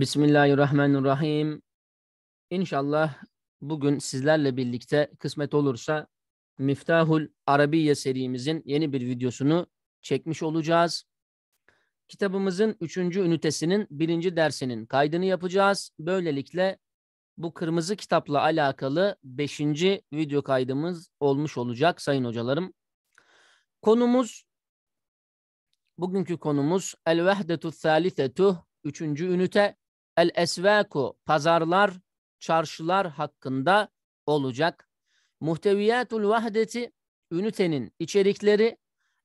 Bismillahirrahmanirrahim. İnşallah bugün sizlerle birlikte kısmet olursa Miftahul Arabiye serimizin yeni bir videosunu çekmiş olacağız. Kitabımızın üçüncü ünitesinin birinci dersinin kaydını yapacağız. Böylelikle bu kırmızı kitapla alakalı beşinci video kaydımız olmuş olacak sayın hocalarım. Konumuz, bugünkü konumuz El-Vehdetu Thalithetu, üçüncü ünite El esvaku pazarlar, çarşılar hakkında olacak. Muhteviyatul vahdeti ünitenin içerikleri.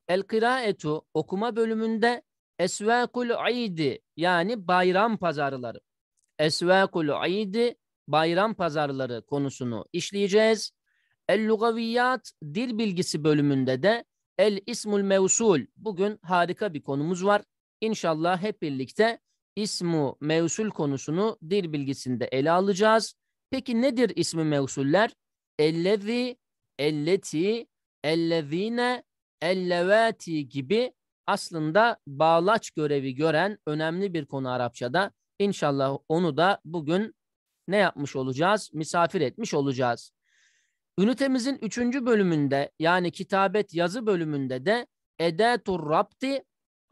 El kıraetu okuma bölümünde esvakul idi yani bayram pazarları. Esvakul idi bayram pazarları konusunu işleyeceğiz. El lugaviyat dil bilgisi bölümünde de el ismul mevsul bugün harika bir konumuz var. İnşallah hep birlikte ismu mevsul konusunu dil bilgisinde ele alacağız. Peki nedir ismi mevsuller? Ellezi, elleti, ellezine, ellevati gibi aslında bağlaç görevi gören önemli bir konu Arapçada. İnşallah onu da bugün ne yapmış olacağız? Misafir etmiş olacağız. Ünitemizin üçüncü bölümünde yani kitabet yazı bölümünde de edetur rapti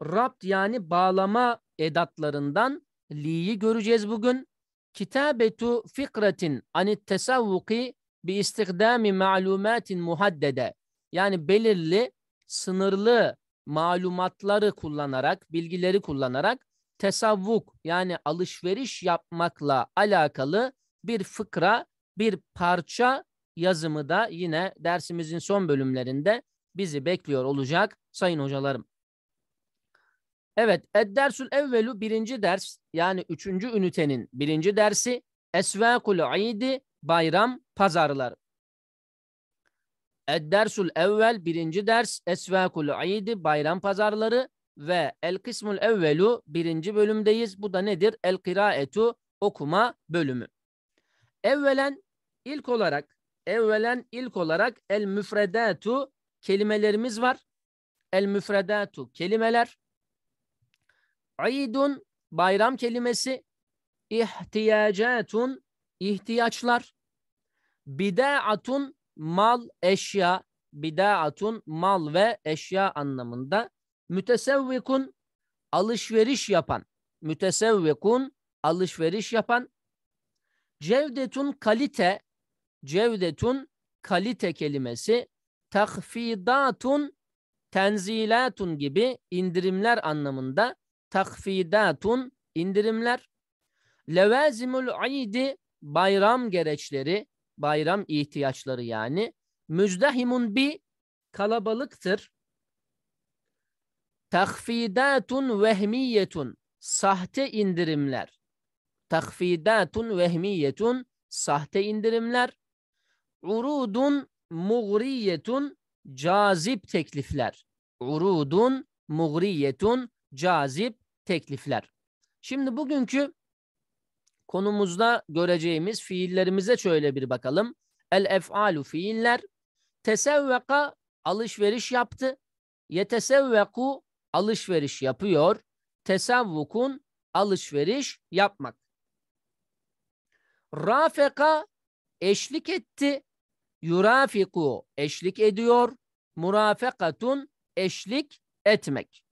rapt yani bağlama edatlarından li'yi göreceğiz bugün. Kitabetu fikretin anit tesavvuki bi istikdami malumatin muhaddede. Yani belirli, sınırlı malumatları kullanarak, bilgileri kullanarak tesavvuk yani alışveriş yapmakla alakalı bir fıkra, bir parça yazımı da yine dersimizin son bölümlerinde bizi bekliyor olacak sayın hocalarım. Evet, Eddersül Evvelu birinci ders yani üçüncü ünitenin birinci dersi Esvâkul İdi bayram pazarlar. Eddersül Evvel birinci ders Esvâkul İdi bayram pazarları ve El Kısmul Evvelu birinci bölümdeyiz. Bu da nedir? El kiraetu okuma bölümü. Evvelen ilk olarak evvelen ilk olarak el müfredatu kelimelerimiz var. El müfredatu kelimeler İdun bayram kelimesi. İhtiyacatun ihtiyaçlar. Bidaatun mal eşya. Bidaatun mal ve eşya anlamında. Mütesevvikun alışveriş yapan. Mütesevvikun alışveriş yapan. Cevdetun kalite. Cevdetun kalite kelimesi. Takfidatun tenzilatun gibi indirimler anlamında takfidatun indirimler. Levezimul idi bayram gereçleri, bayram ihtiyaçları yani. Müzdahimun bi kalabalıktır. Takfidatun vehmiyetun sahte indirimler. Takfidatun vehmiyetun sahte indirimler. Urudun mugriyetun cazip teklifler. Urudun mugriyetun cazip teklifler. Şimdi bugünkü konumuzda göreceğimiz fiillerimize şöyle bir bakalım. El ef'alu fiiller. Tesevveka alışveriş yaptı. Yetesevveku alışveriş yapıyor. Tesevvukun alışveriş yapmak. Rafeka eşlik etti. Yurafiku eşlik ediyor. Murafekatun eşlik etmek.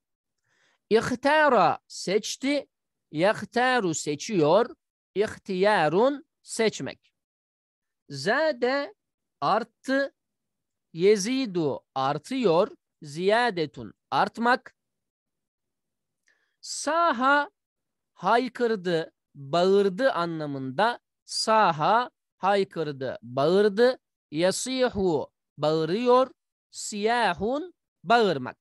İhtara seçti. Yehtaru seçiyor. İhtiyarun seçmek. Zade arttı. Yezidu artıyor. Ziyadetun artmak. Saha haykırdı, bağırdı anlamında. Saha haykırdı, bağırdı. Yasihu bağırıyor. Siyahun bağırmak.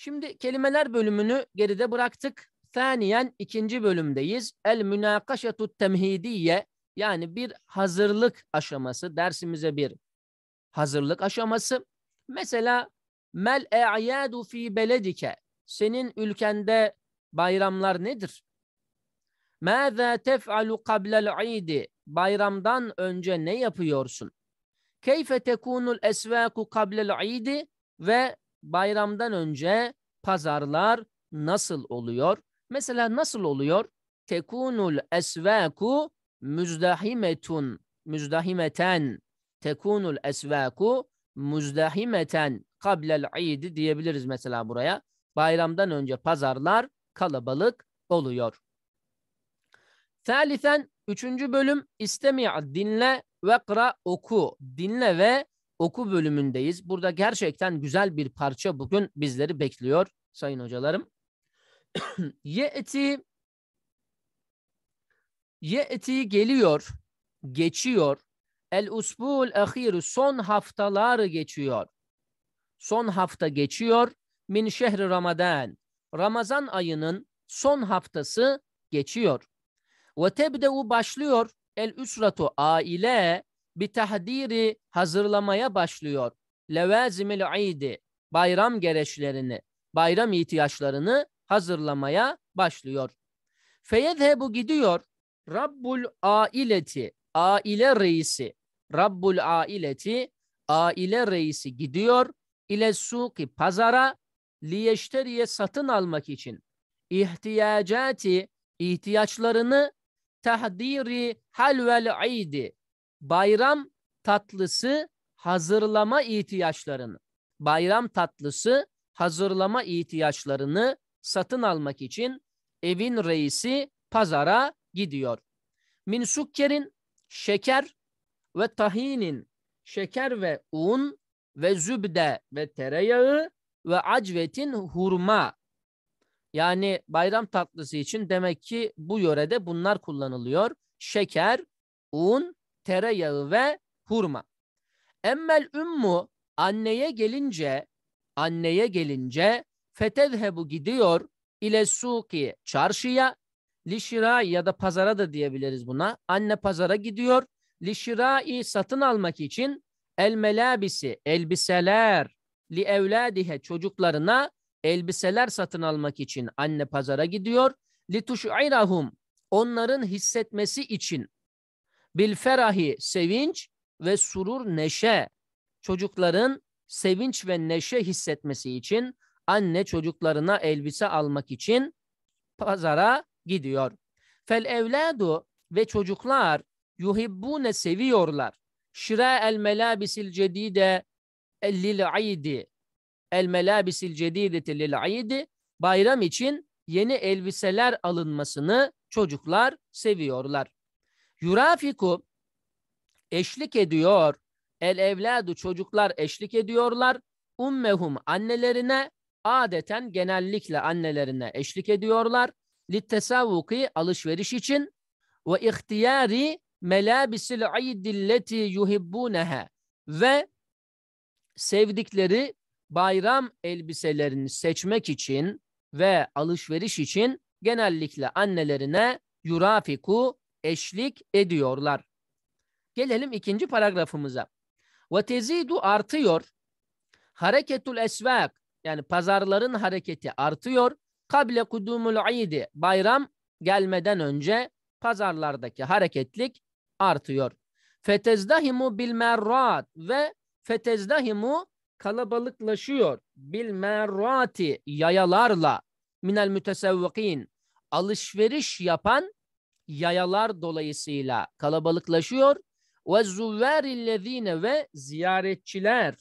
Şimdi kelimeler bölümünü geride bıraktık. Saniyen ikinci bölümdeyiz. El münakaşatut temhidiye yani bir hazırlık aşaması. Dersimize bir hazırlık aşaması. Mesela mel e'yadu fi beledike. Senin ülkende bayramlar nedir? Mâzâ tef'alu kablel idi. Bayramdan önce ne yapıyorsun? Keyfe tekunul esvâku kablel idi ve bayramdan önce pazarlar nasıl oluyor? Mesela nasıl oluyor? Tekunul esvaku müzdahimetun müzdahimeten tekunul esvaku müzdahimeten kablel idi diyebiliriz mesela buraya. Bayramdan önce pazarlar kalabalık oluyor. Thalifen üçüncü bölüm istemi' dinle ve kra oku. Dinle ve oku bölümündeyiz. Burada gerçekten güzel bir parça bugün bizleri bekliyor sayın hocalarım. Ye'ti Ye'ti geliyor, geçiyor. El usbul ahiru son haftalar geçiyor. Son hafta geçiyor. Min şehri Ramazan. Ramazan ayının son haftası geçiyor. Ve tebdeu başlıyor. El üsratu aile bir tahdiri hazırlamaya başlıyor. Levazimil idi bayram gereçlerini, bayram ihtiyaçlarını hazırlamaya başlıyor. Feyezhebu gidiyor. Rabbul aileti, aile reisi. Rabbul aileti, aile reisi gidiyor. ile suki pazara liyeşteriye satın almak için. İhtiyacati, ihtiyaçlarını tahdiri halvel idi bayram tatlısı hazırlama ihtiyaçlarını, bayram tatlısı hazırlama ihtiyaçlarını satın almak için evin reisi pazara gidiyor. Min sukkerin şeker ve tahinin şeker ve un ve zübde ve tereyağı ve acvetin hurma. Yani bayram tatlısı için demek ki bu yörede bunlar kullanılıyor. Şeker, un, tereyağı ve hurma. Emmel ümmu anneye gelince anneye gelince fetezhebu gidiyor ile suki çarşıya lişira ya da pazara da diyebiliriz buna. Anne pazara gidiyor. Lişirai satın almak için el melabisi elbiseler li evladihe çocuklarına elbiseler satın almak için anne pazara gidiyor. Li tuş'irahum onların hissetmesi için Bil ferahi sevinç ve surur neşe. Çocukların sevinç ve neşe hissetmesi için anne çocuklarına elbise almak için pazara gidiyor. Fel evladu ve çocuklar yuhibbune seviyorlar. Şira el melabisil cedide lil aidi. El melabisil cedideti lil aidi. Bayram için yeni elbiseler alınmasını çocuklar seviyorlar. Yurafiku eşlik ediyor. El evladu çocuklar eşlik ediyorlar. Ummehum annelerine adeten genellikle annelerine eşlik ediyorlar. Littesavuki alışveriş için ve ihtiyari melabisil idilleti yuhibbuneha ve sevdikleri bayram elbiselerini seçmek için ve alışveriş için genellikle annelerine yurafiku eşlik ediyorlar. Gelelim ikinci paragrafımıza. Ve tezidu artıyor. Hareketul esvak yani pazarların hareketi artıyor. Kable kudumul idi bayram gelmeden önce pazarlardaki hareketlik artıyor. Fetezdahimu bil merrat ve fetezdahimu kalabalıklaşıyor bil yayalarla minel mütesevvikin alışveriş yapan yayalar dolayısıyla kalabalıklaşıyor. Ve zuvverillezine ve ziyaretçiler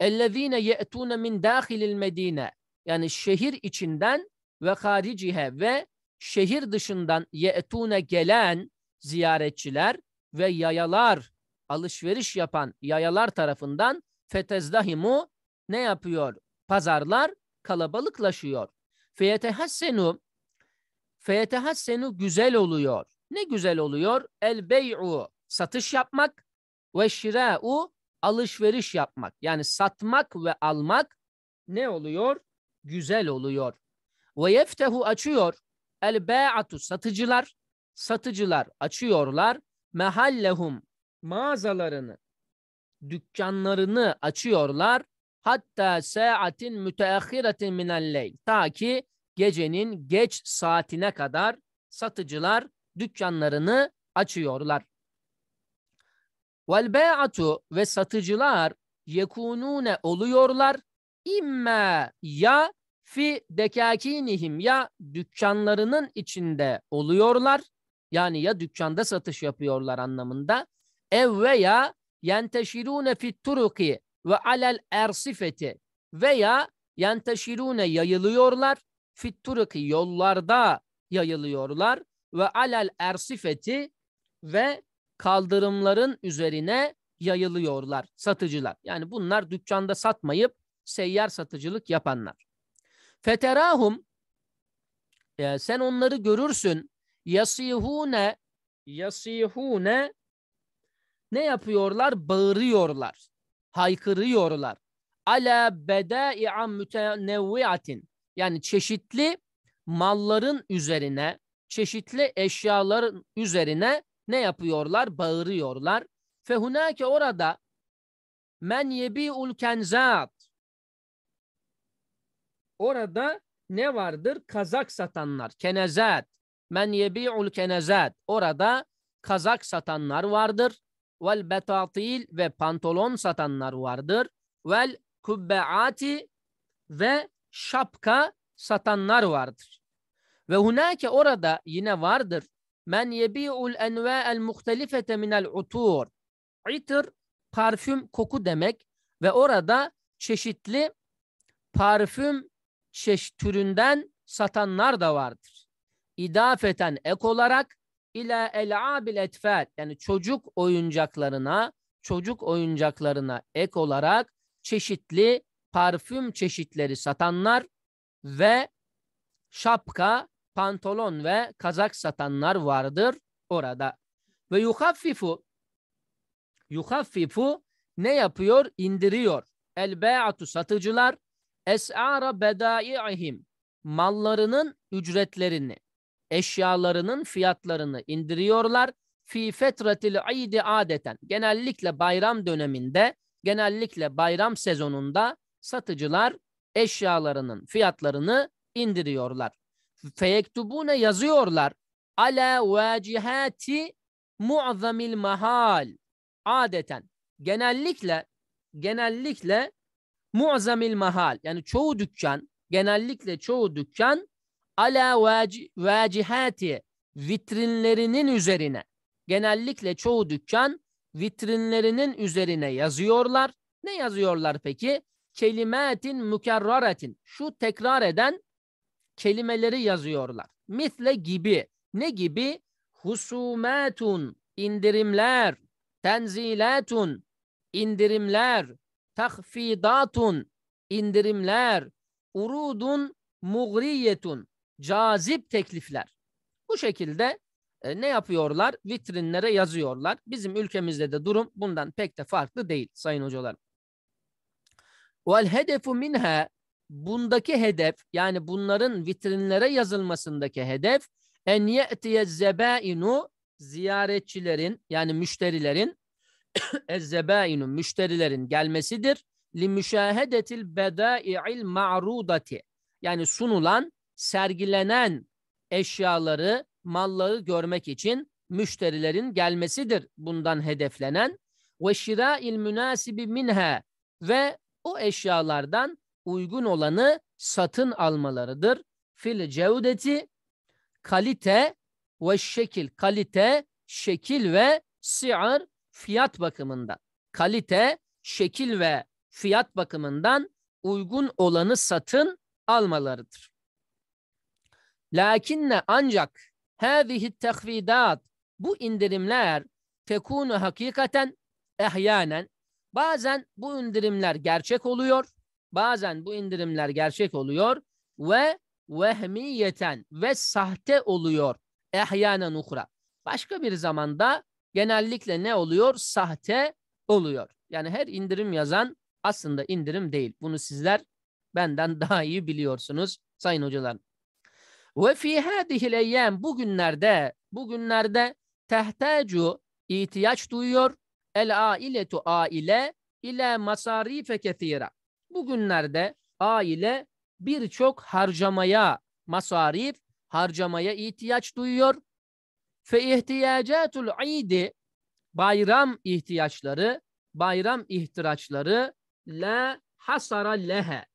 ellezine ye'tune min dâhilil medine yani şehir içinden ve haricihe ve şehir dışından ye'tune gelen ziyaretçiler ve yayalar alışveriş yapan yayalar tarafından fetezdahimu ne yapıyor? Pazarlar kalabalıklaşıyor. Feyetehassenu Feyetehassenu güzel oluyor. Ne güzel oluyor? El bey'u satış yapmak ve şira'u alışveriş yapmak. Yani satmak ve almak ne oluyor? Güzel oluyor. Ve yeftehu açıyor. El ba'atu satıcılar. Satıcılar açıyorlar. Mehallehum mağazalarını, dükkanlarını açıyorlar. Hatta saatin müteahhiretin minel leyl. Ta ki gecenin geç saatine kadar satıcılar dükkanlarını açıyorlar. Vel bey'atu ve satıcılar yekunune oluyorlar. İmme ya fi dekakinihim ya dükkanlarının içinde oluyorlar. Yani ya dükkanda satış yapıyorlar anlamında. Ev veya yenteşirune fit turuki ve alel ersifeti veya yenteşirune yayılıyorlar fitturıki yollarda yayılıyorlar ve alel ersifeti ve kaldırımların üzerine yayılıyorlar satıcılar. Yani bunlar dükkanda satmayıp seyyar satıcılık yapanlar. Feterahum e, sen onları görürsün. Yasihune yasihune ne yapıyorlar? Bağırıyorlar. Haykırıyorlar. Ala bedai'a mütenevviatin. Yani çeşitli malların üzerine, çeşitli eşyaların üzerine ne yapıyorlar? Bağırıyorlar. Fehunake orada men yebi'ul kenzat. Orada ne vardır? Kazak satanlar. Kenezat. Men yebi'ul kenezat. Orada kazak satanlar vardır. Vel betatil ve pantolon satanlar vardır. Vel kubbeati ve şapka satanlar vardır. Ve hunake orada yine vardır. Men yebi'ul enva'el muhtelifete minel utur. İtir parfüm koku demek ve orada çeşitli parfüm çeşit türünden satanlar da vardır. İdafeten ek olarak ila elabil etfel yani çocuk oyuncaklarına çocuk oyuncaklarına ek olarak çeşitli parfüm çeşitleri satanlar ve şapka, pantolon ve kazak satanlar vardır orada. Ve yuhaffifu yuhaffifu ne yapıyor? İndiriyor. El satıcılar es'ara bedai'ihim mallarının ücretlerini, eşyalarının fiyatlarını indiriyorlar. Fi fetretil idi adeten genellikle bayram döneminde, genellikle bayram sezonunda satıcılar eşyalarının fiyatlarını indiriyorlar. Feyektubune yazıyorlar. Ala vacihati muazzamil mahal. Adeten genellikle genellikle muazzamil mahal yani çoğu dükkan genellikle çoğu dükkan ala vacihati vitrinlerinin üzerine genellikle çoğu dükkan vitrinlerinin üzerine yazıyorlar. Ne yazıyorlar peki? kelimatin mükerraretin. Şu tekrar eden kelimeleri yazıyorlar. Misle gibi. Ne gibi? Husumatun, indirimler, tenzilatun, indirimler, tahfidatun, indirimler, urudun, mugriyetun, cazip teklifler. Bu şekilde e, ne yapıyorlar? Vitrinlere yazıyorlar. Bizim ülkemizde de durum bundan pek de farklı değil sayın hocalarım. Vel hedefu minha bundaki hedef yani bunların vitrinlere yazılmasındaki hedef en ye'tiye zebainu ziyaretçilerin yani müşterilerin ezzebainu müşterilerin gelmesidir. Li müşahedetil bedai'il ma'rudati yani sunulan sergilenen eşyaları malları görmek için müşterilerin gelmesidir bundan hedeflenen ve şira'il münasibi minha ve o eşyalardan uygun olanı satın almalarıdır. Fil cevdeti kalite ve şekil. Kalite, şekil ve si'ar fiyat bakımından. Kalite, şekil ve fiyat bakımından uygun olanı satın almalarıdır. Lakinne ancak hâzihi tekvidat bu indirimler tekunu hakikaten ehyanen Bazen bu indirimler gerçek oluyor. Bazen bu indirimler gerçek oluyor ve vehmiyeten ve sahte oluyor. Ehyanen uhra. Başka bir zamanda genellikle ne oluyor? Sahte oluyor. Yani her indirim yazan aslında indirim değil. Bunu sizler benden daha iyi biliyorsunuz sayın hocalar. Ve fi hadihil eyyam bugünlerde bugünlerde tehtecu ihtiyaç duyuyor El ailetu aile ile masarife kethira. Bugünlerde aile birçok harcamaya masarif harcamaya ihtiyaç duyuyor. Fe ihtiyacatul idi bayram ihtiyaçları, bayram ihtiyaçları la hasara lehe.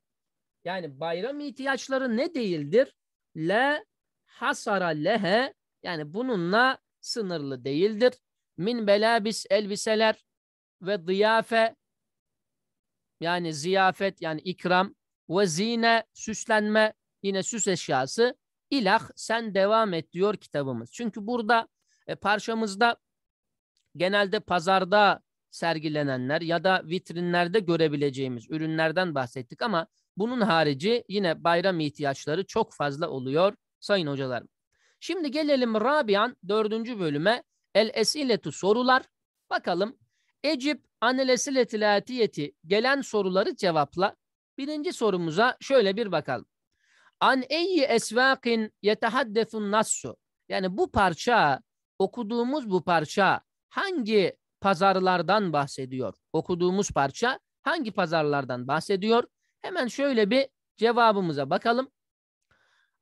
Yani bayram ihtiyaçları ne değildir? La hasara lehe yani bununla sınırlı değildir min belabis elbiseler ve ziyafe yani ziyafet yani ikram ve zine süslenme yine süs eşyası ilah sen devam et diyor kitabımız. Çünkü burada e, parçamızda genelde pazarda sergilenenler ya da vitrinlerde görebileceğimiz ürünlerden bahsettik ama bunun harici yine bayram ihtiyaçları çok fazla oluyor sayın hocalarım. Şimdi gelelim Rabian dördüncü bölüme. El esiletu sorular. Bakalım. Ecib anel esiletil gelen soruları cevapla. Birinci sorumuza şöyle bir bakalım. An eyyi esvakin yetehaddefun nassu. Yani bu parça, okuduğumuz bu parça hangi pazarlardan bahsediyor? Okuduğumuz parça hangi pazarlardan bahsediyor? Hemen şöyle bir cevabımıza bakalım.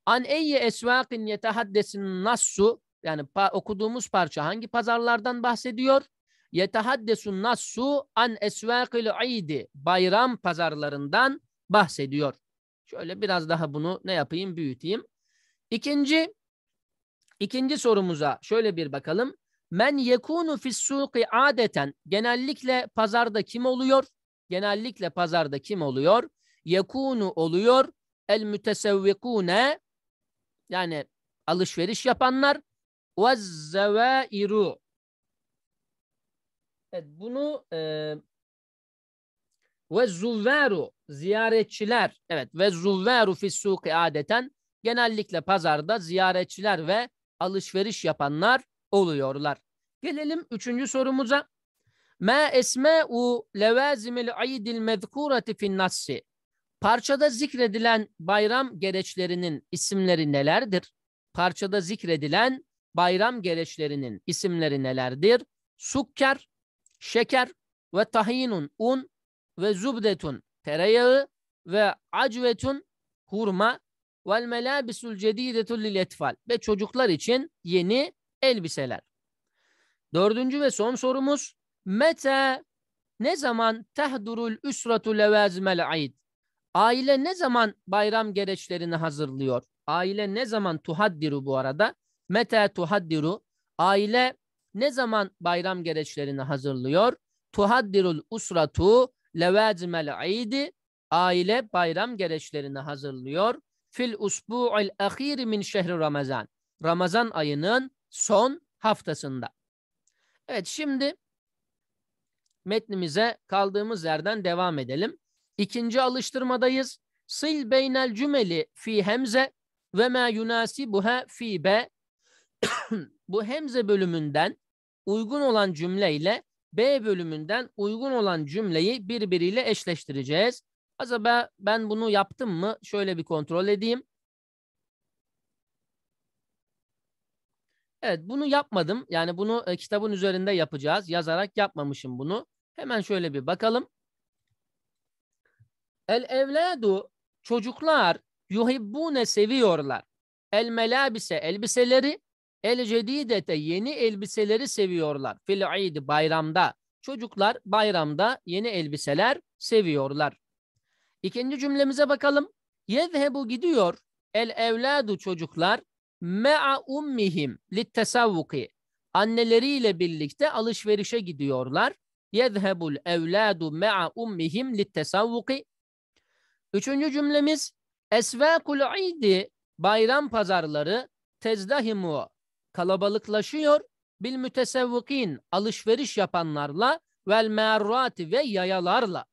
An eyyi esvakin yetehaddesin nassu yani pa okuduğumuz parça hangi pazarlardan bahsediyor? Yetehaddesun nassu an esvâkil idi bayram pazarlarından bahsediyor. Şöyle biraz daha bunu ne yapayım büyüteyim. İkinci ikinci sorumuza şöyle bir bakalım. Men yekunu fissuki adeten genellikle pazarda kim oluyor? Genellikle pazarda kim oluyor? Yekunu oluyor el mütesevvikune yani alışveriş yapanlar ve zevairu. Evet bunu ve zuvveru ziyaretçiler evet ve zuvveru fissuki adeten genellikle pazarda ziyaretçiler ve alışveriş yapanlar oluyorlar. Gelelim üçüncü sorumuza. Ma esma'u levazimil aidil mezkurati fin nassi. Parçada zikredilen bayram gereçlerinin isimleri nelerdir? Parçada zikredilen bayram gereçlerinin isimleri nelerdir? Sukker, şeker ve tahinun, un ve zubdetun, tereyağı ve acvetun, hurma vel melabisul cedidetul lil etfal ve çocuklar için yeni elbiseler. Dördüncü ve son sorumuz. Mete ne zaman tehdurul üsratu levazmel aid? Aile ne zaman bayram gereçlerini hazırlıyor? Aile ne zaman tuhaddiru bu arada? Meta tuhaddiru aile ne zaman bayram gereçlerini hazırlıyor? Tuhaddirul usratu levazimel idi aile bayram gereçlerini hazırlıyor. Fil usbu'il akhir min şehri Ramazan. Ramazan ayının son haftasında. Evet şimdi metnimize kaldığımız yerden devam edelim. İkinci alıştırmadayız. Sil beynel cümeli fi hemze ve ma yunasibuha fi be bu hemze bölümünden uygun olan cümleyle B bölümünden uygun olan cümleyi birbiriyle eşleştireceğiz. Acaba ben bunu yaptım mı? Şöyle bir kontrol edeyim. Evet bunu yapmadım. Yani bunu e, kitabın üzerinde yapacağız. Yazarak yapmamışım bunu. Hemen şöyle bir bakalım. El evladu çocuklar yuhibbune seviyorlar. El melabise elbiseleri El cedidete yeni elbiseleri seviyorlar. Fil idi bayramda. Çocuklar bayramda yeni elbiseler seviyorlar. İkinci cümlemize bakalım. Yezhebu gidiyor. El evladu çocuklar me'a ummihim littesavvuki. Anneleriyle birlikte alışverişe gidiyorlar. Yezhebul evladu me'a ummihim littesavvuki. Üçüncü cümlemiz Esvâkul idi bayram pazarları tezdahimu kalabalıklaşıyor. Bil mütesevvukin alışveriş yapanlarla vel merrati ve yayalarla.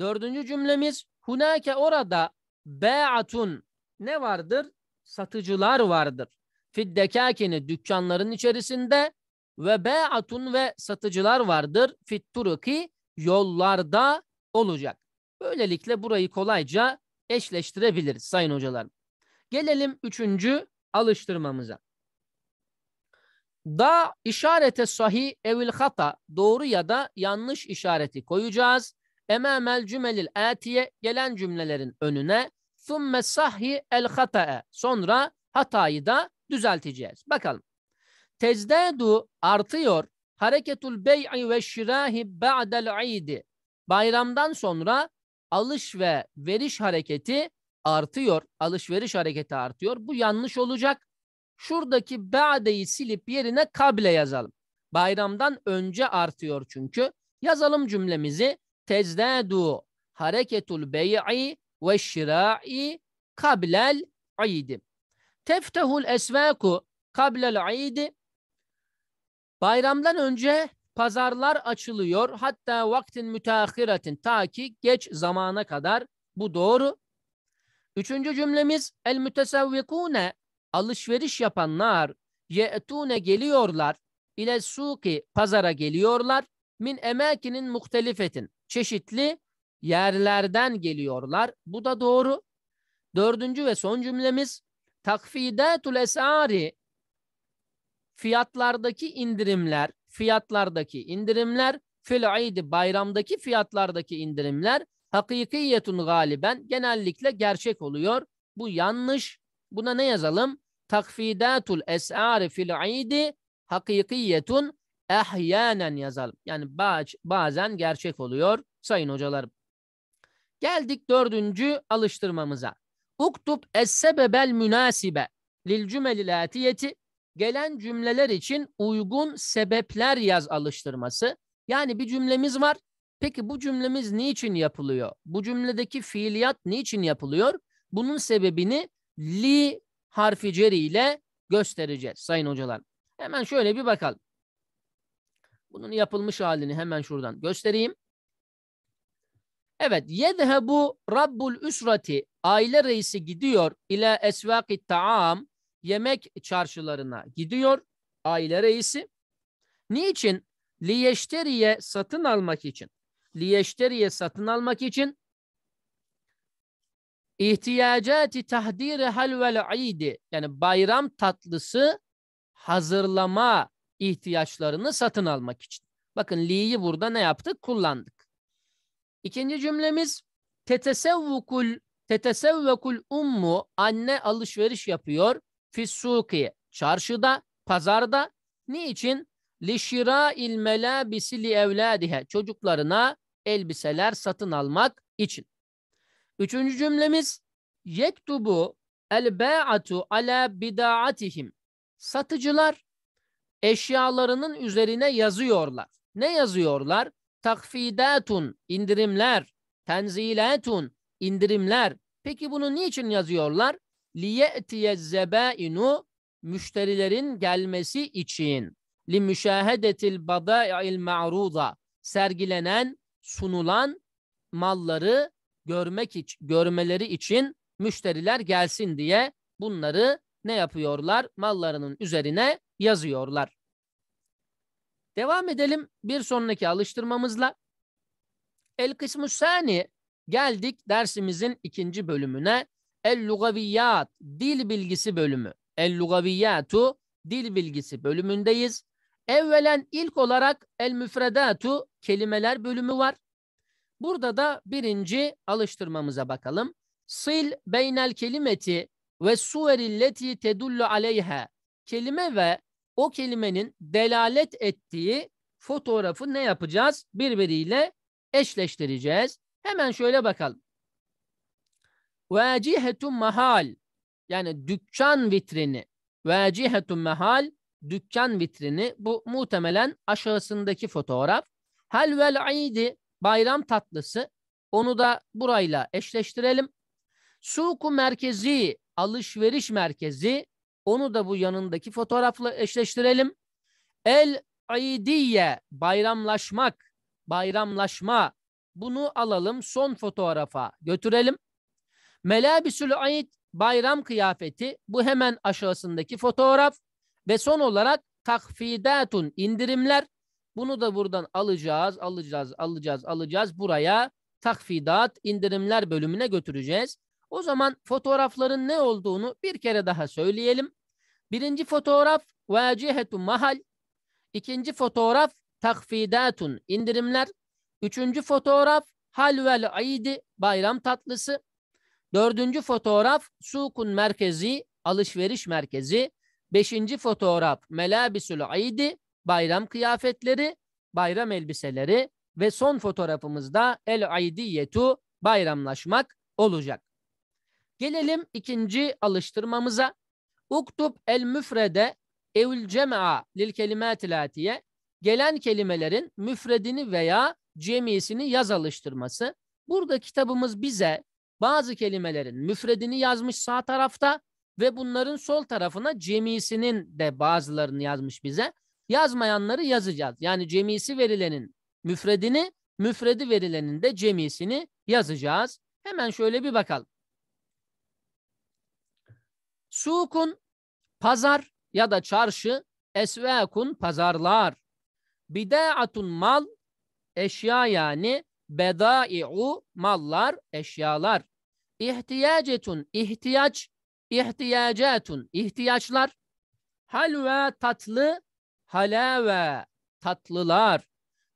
Dördüncü cümlemiz hunake orada ba'atun ne vardır? Satıcılar vardır. Fiddekakini dükkanların içerisinde ve ba'atun ve satıcılar vardır. Fitturuki yollarda olacak. Böylelikle burayı kolayca eşleştirebiliriz sayın hocalarım. Gelelim üçüncü alıştırmamıza da işarete sahi evil hata doğru ya da yanlış işareti koyacağız. Emamel cümelil etiye gelen cümlelerin önüne thumme sahi el hata'e sonra hatayı da düzelteceğiz. Bakalım. Tezdadu artıyor hareketul bey'i ve şirahi ba'del idi. Bayramdan sonra alış ve veriş hareketi artıyor. Alışveriş hareketi artıyor. Bu yanlış olacak. Şuradaki ba'deyi silip yerine kable yazalım. Bayramdan önce artıyor çünkü. Yazalım cümlemizi. Tezdadu hareketul bey'i ve şira'i kablel idi. Teftehul esvaku kablel idi. Bayramdan önce pazarlar açılıyor. Hatta vaktin müteahhiratin ta ki geç zamana kadar. Bu doğru. Üçüncü cümlemiz el mütesevvikune alışveriş yapanlar ye'tune geliyorlar ile suki pazara geliyorlar min emekinin muhtelifetin çeşitli yerlerden geliyorlar. Bu da doğru. Dördüncü ve son cümlemiz takfidatul esari fiyatlardaki indirimler, fiyatlardaki indirimler, fil idi bayramdaki fiyatlardaki indirimler hakikiyetun galiben genellikle gerçek oluyor. Bu yanlış. Buna ne yazalım? takfidatul es'ari fil idi hakikiyetun ehyanen yazalım. Yani bazen gerçek oluyor sayın hocalarım. Geldik dördüncü alıştırmamıza. Uktub es münasibe lil cümelil atiyeti gelen cümleler için uygun sebepler yaz alıştırması. Yani bir cümlemiz var. Peki bu cümlemiz niçin yapılıyor? Bu cümledeki fiiliyat niçin yapılıyor? Bunun sebebini li harfi ceri ile göstereceğiz sayın hocalar. Hemen şöyle bir bakalım. Bunun yapılmış halini hemen şuradan göstereyim. Evet. Yedhebu Rabbul Üsrati aile reisi gidiyor ile esvaki taam yemek çarşılarına gidiyor aile reisi. Niçin? Liyeşteriye satın almak için. Liyeşteriye satın almak için İhtiyacati tahdiri halvel idi. Yani bayram tatlısı hazırlama ihtiyaçlarını satın almak için. Bakın li'yi burada ne yaptık? Kullandık. İkinci cümlemiz tetesevvukul tetesevvekul ummu anne alışveriş yapıyor fissuki çarşıda pazarda niçin li şira'il melabisi li evladihe çocuklarına elbiseler satın almak için Üçüncü cümlemiz yektubu el ba'atu ala bidaatihim. Satıcılar eşyalarının üzerine yazıyorlar. Ne yazıyorlar? Takfidatun indirimler, tenzilatun indirimler. Peki bunu niçin yazıyorlar? Liyetiye zebainu müşterilerin gelmesi için. Li müşahedetil bada'il ma'ruda sergilenen, sunulan malları görmek iç, görmeleri için müşteriler gelsin diye bunları ne yapıyorlar? Mallarının üzerine yazıyorlar. Devam edelim bir sonraki alıştırmamızla. El kısmı sani geldik dersimizin ikinci bölümüne. El lugaviyat dil bilgisi bölümü. El lugaviyatu dil bilgisi bölümündeyiz. Evvelen ilk olarak el müfredatu kelimeler bölümü var. Burada da birinci alıştırmamıza bakalım. Sil beynel kelimeti ve suverilleti tedullu aleyha. Kelime ve o kelimenin delalet ettiği fotoğrafı ne yapacağız? Birbiriyle eşleştireceğiz. Hemen şöyle bakalım. Vacihetun mahal yani dükkan vitrini. Vacihetun mahal dükkan vitrini bu muhtemelen aşağısındaki fotoğraf. Hal vel idi bayram tatlısı. Onu da burayla eşleştirelim. Suku merkezi, alışveriş merkezi. Onu da bu yanındaki fotoğrafla eşleştirelim. El aidiye, bayramlaşmak, bayramlaşma. Bunu alalım son fotoğrafa götürelim. Melabisül aid, bayram kıyafeti. Bu hemen aşağısındaki fotoğraf. Ve son olarak takfidatun, indirimler. Bunu da buradan alacağız, alacağız, alacağız, alacağız. Buraya takfidat, indirimler bölümüne götüreceğiz. O zaman fotoğrafların ne olduğunu bir kere daha söyleyelim. Birinci fotoğraf vacihetu mahal. İkinci fotoğraf takfidatun indirimler. Üçüncü fotoğraf halvel aidi bayram tatlısı. Dördüncü fotoğraf sukun merkezi alışveriş merkezi. Beşinci fotoğraf melabisul aidi bayram kıyafetleri, bayram elbiseleri ve son fotoğrafımızda el-aidiyetu bayramlaşmak olacak. Gelelim ikinci alıştırmamıza. Uktub el-müfrede evül cema'a lil kelimatilatiye gelen kelimelerin müfredini veya cemisini yaz alıştırması. Burada kitabımız bize bazı kelimelerin müfredini yazmış sağ tarafta ve bunların sol tarafına cemisinin de bazılarını yazmış bize. Yazmayanları yazacağız. Yani cemisi verilenin müfredini, müfredi verilenin de cemisini yazacağız. Hemen şöyle bir bakalım. Sukun pazar ya da çarşı, esvekun pazarlar. Bidaatun mal eşya yani bedai'u mallar eşyalar. İhtiyacetun ihtiyaç, ihtiyacetun ihtiyaçlar. halve tatlı, halave tatlılar.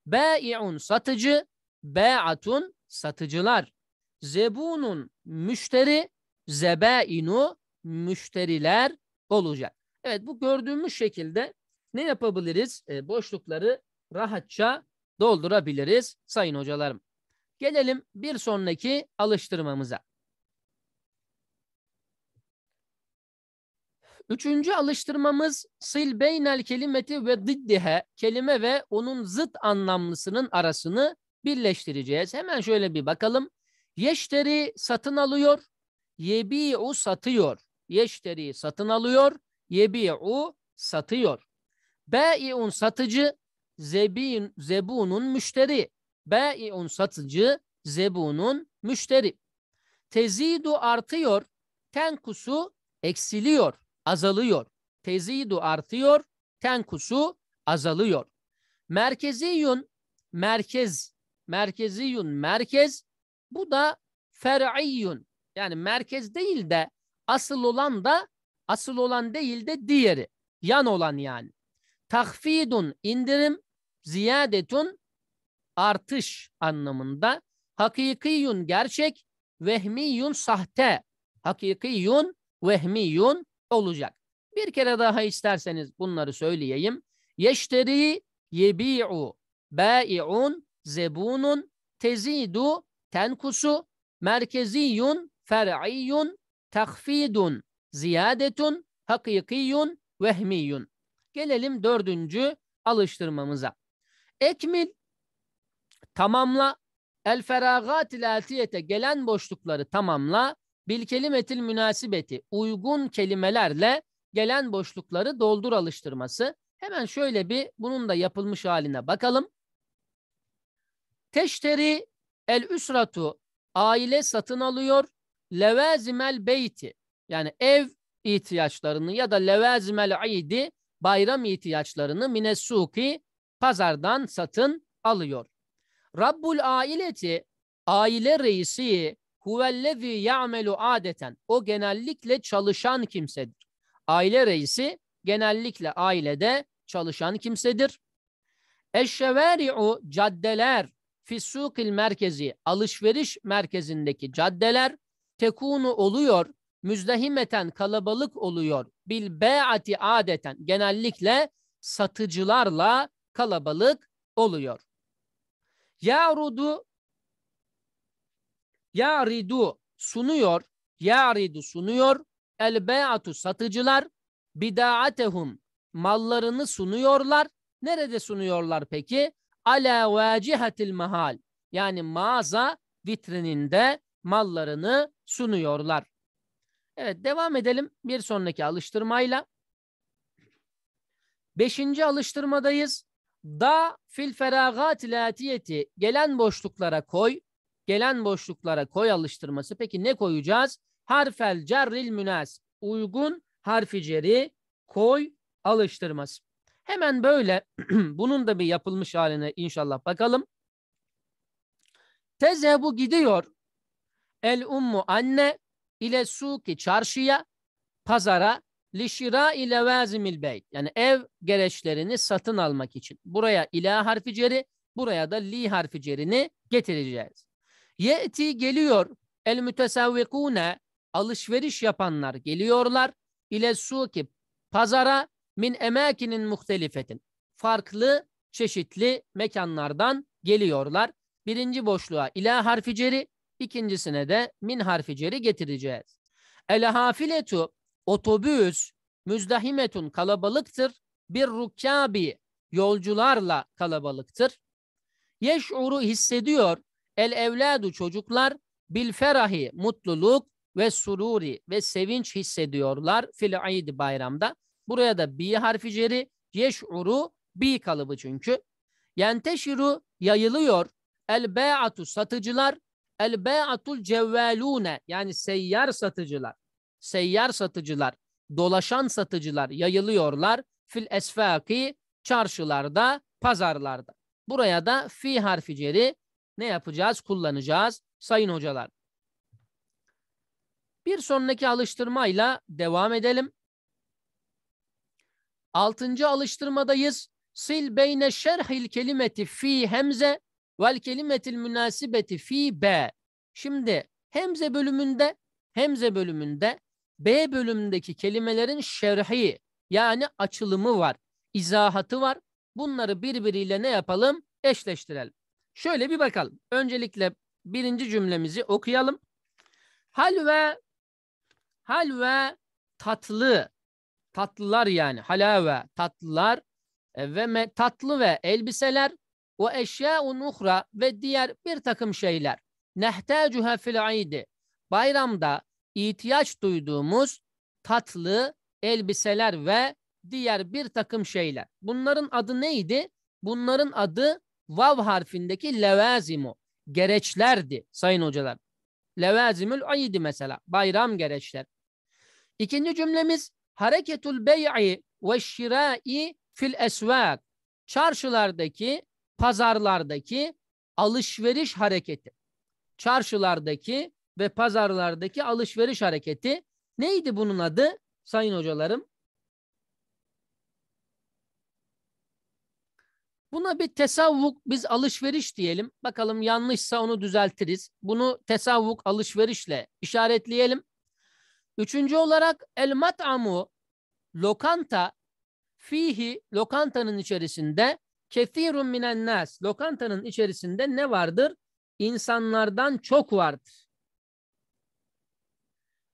Bâ'i'un satıcı, bâ'atun satıcılar. Zebunun müşteri, zebainu müşteriler olacak. Evet bu gördüğümüz şekilde ne yapabiliriz? E, boşlukları rahatça doldurabiliriz sayın hocalarım. Gelelim bir sonraki alıştırmamıza. Üçüncü alıştırmamız sil beynel kelimeti ve diddihe kelime ve onun zıt anlamlısının arasını birleştireceğiz. Hemen şöyle bir bakalım. Yeşteri satın alıyor. Yebi'u satıyor. Yeşteri satın alıyor. Yebi'u satıyor. Bai'un satıcı. Zebin, zebunun müşteri. Bai'un satıcı. Zebunun müşteri. Tezidu artıyor. Tenkusu eksiliyor azalıyor. Tezidu artıyor, tenkusu azalıyor. Merkeziyun, merkez, merkeziyun, merkez. Bu da fer'iyyun. Yani merkez değil de asıl olan da asıl olan değil de diğeri. Yan olan yani. Tahfidun indirim, ziyadetun artış anlamında. Hakikiyun gerçek, vehmiyun sahte. Hakikiyun, vehmiyun olacak. Bir kere daha isterseniz bunları söyleyeyim. Yeşteri yebi'u bai'un zebunun tezidu tenkusu merkeziyun fer'iyun takfidun ziyadetun hakikiyun vehmiyun. Gelelim dördüncü alıştırmamıza. Ekmil tamamla el feragat ilatiyete gelen boşlukları tamamla Bil kelimetil münasibeti uygun kelimelerle gelen boşlukları doldur alıştırması. Hemen şöyle bir bunun da yapılmış haline bakalım. Teşteri el üsratu aile satın alıyor. Levezimel beyti yani ev ihtiyaçlarını ya da levezimel idi bayram ihtiyaçlarını minesuki pazardan satın alıyor. Rabbul aileti aile reisi huvellezî ya'melu adeten. O genellikle çalışan kimsedir. Aile reisi genellikle ailede çalışan kimsedir. Eşşeveri'u caddeler fissukil merkezi alışveriş merkezindeki caddeler tekunu oluyor müzdehimeten kalabalık oluyor bil beati adeten genellikle satıcılarla kalabalık oluyor. Yarudu Yaridu sunuyor. Yaridu sunuyor. El beatu satıcılar bidaatehum mallarını sunuyorlar. Nerede sunuyorlar peki? Ala vacihatil mahal. Yani mağaza vitrininde mallarını sunuyorlar. Evet devam edelim bir sonraki alıştırmayla. Beşinci alıştırmadayız. Da fil feragat latiyeti gelen boşluklara koy. Gelen boşluklara koy alıştırması. Peki ne koyacağız? Harfel cerril münasip. Uygun harfi ceri koy alıştırması. Hemen böyle bunun da bir yapılmış haline inşallah bakalım. Teze bu gidiyor. El ummu anne ile suki çarşıya, pazara, lişira ile vazimil bey. Yani ev gereçlerini satın almak için. Buraya ila harfi ceri, buraya da li harfi cerini getireceğiz. Ye'ti geliyor el mütesavvikune alışveriş yapanlar geliyorlar ile suki pazara min emekinin muhtelifetin farklı çeşitli mekanlardan geliyorlar. Birinci boşluğa ila harfi ceri, ikincisine de min harfi ceri getireceğiz. El hafiletu otobüs müzdahimetun kalabalıktır. Bir rukkabi yolcularla kalabalıktır. Yeş'uru hissediyor El evladu çocuklar bil ferahi mutluluk ve sururi ve sevinç hissediyorlar fil idi bayramda. Buraya da bi harfi ceri yeş'uru bi kalıbı çünkü. Yenteşiru yayılıyor. El be'atu satıcılar. El be'atul cevvelune yani seyyar satıcılar. Seyyar satıcılar, dolaşan satıcılar yayılıyorlar fil esfaki çarşılarda, pazarlarda. Buraya da fi harfi ceri ne yapacağız? Kullanacağız sayın hocalar. Bir sonraki alıştırmayla devam edelim. Altıncı alıştırmadayız. Sil beyne şerhil kelimeti fi hemze vel kelimetil münasibeti fi b. Şimdi hemze bölümünde hemze bölümünde B bölümündeki kelimelerin şerhi yani açılımı var, izahatı var. Bunları birbiriyle ne yapalım? Eşleştirelim. Şöyle bir bakalım. Öncelikle birinci cümlemizi okuyalım. Halve halve tatlı tatlılar yani halave tatlılar e, ve me, tatlı ve elbiseler ve eşya, uhra ve diğer bir takım şeyler. Nehtacuha fil idi. Bayramda ihtiyaç duyduğumuz tatlı elbiseler ve diğer bir takım şeyler. Bunların adı neydi? Bunların adı vav harfindeki levazimu gereçlerdi sayın hocalar. Levazimül aydi mesela bayram gereçler. İkinci cümlemiz hareketul bey'i ve şirai fil esvak. Çarşılardaki, pazarlardaki alışveriş hareketi. Çarşılardaki ve pazarlardaki alışveriş hareketi neydi bunun adı sayın hocalarım? Buna bir tesavvuk biz alışveriş diyelim. Bakalım yanlışsa onu düzeltiriz. Bunu tesavvuk alışverişle işaretleyelim. Üçüncü olarak el mat'amu lokanta fihi lokantanın içerisinde kethirun minen nas lokantanın içerisinde ne vardır? İnsanlardan çok vardır.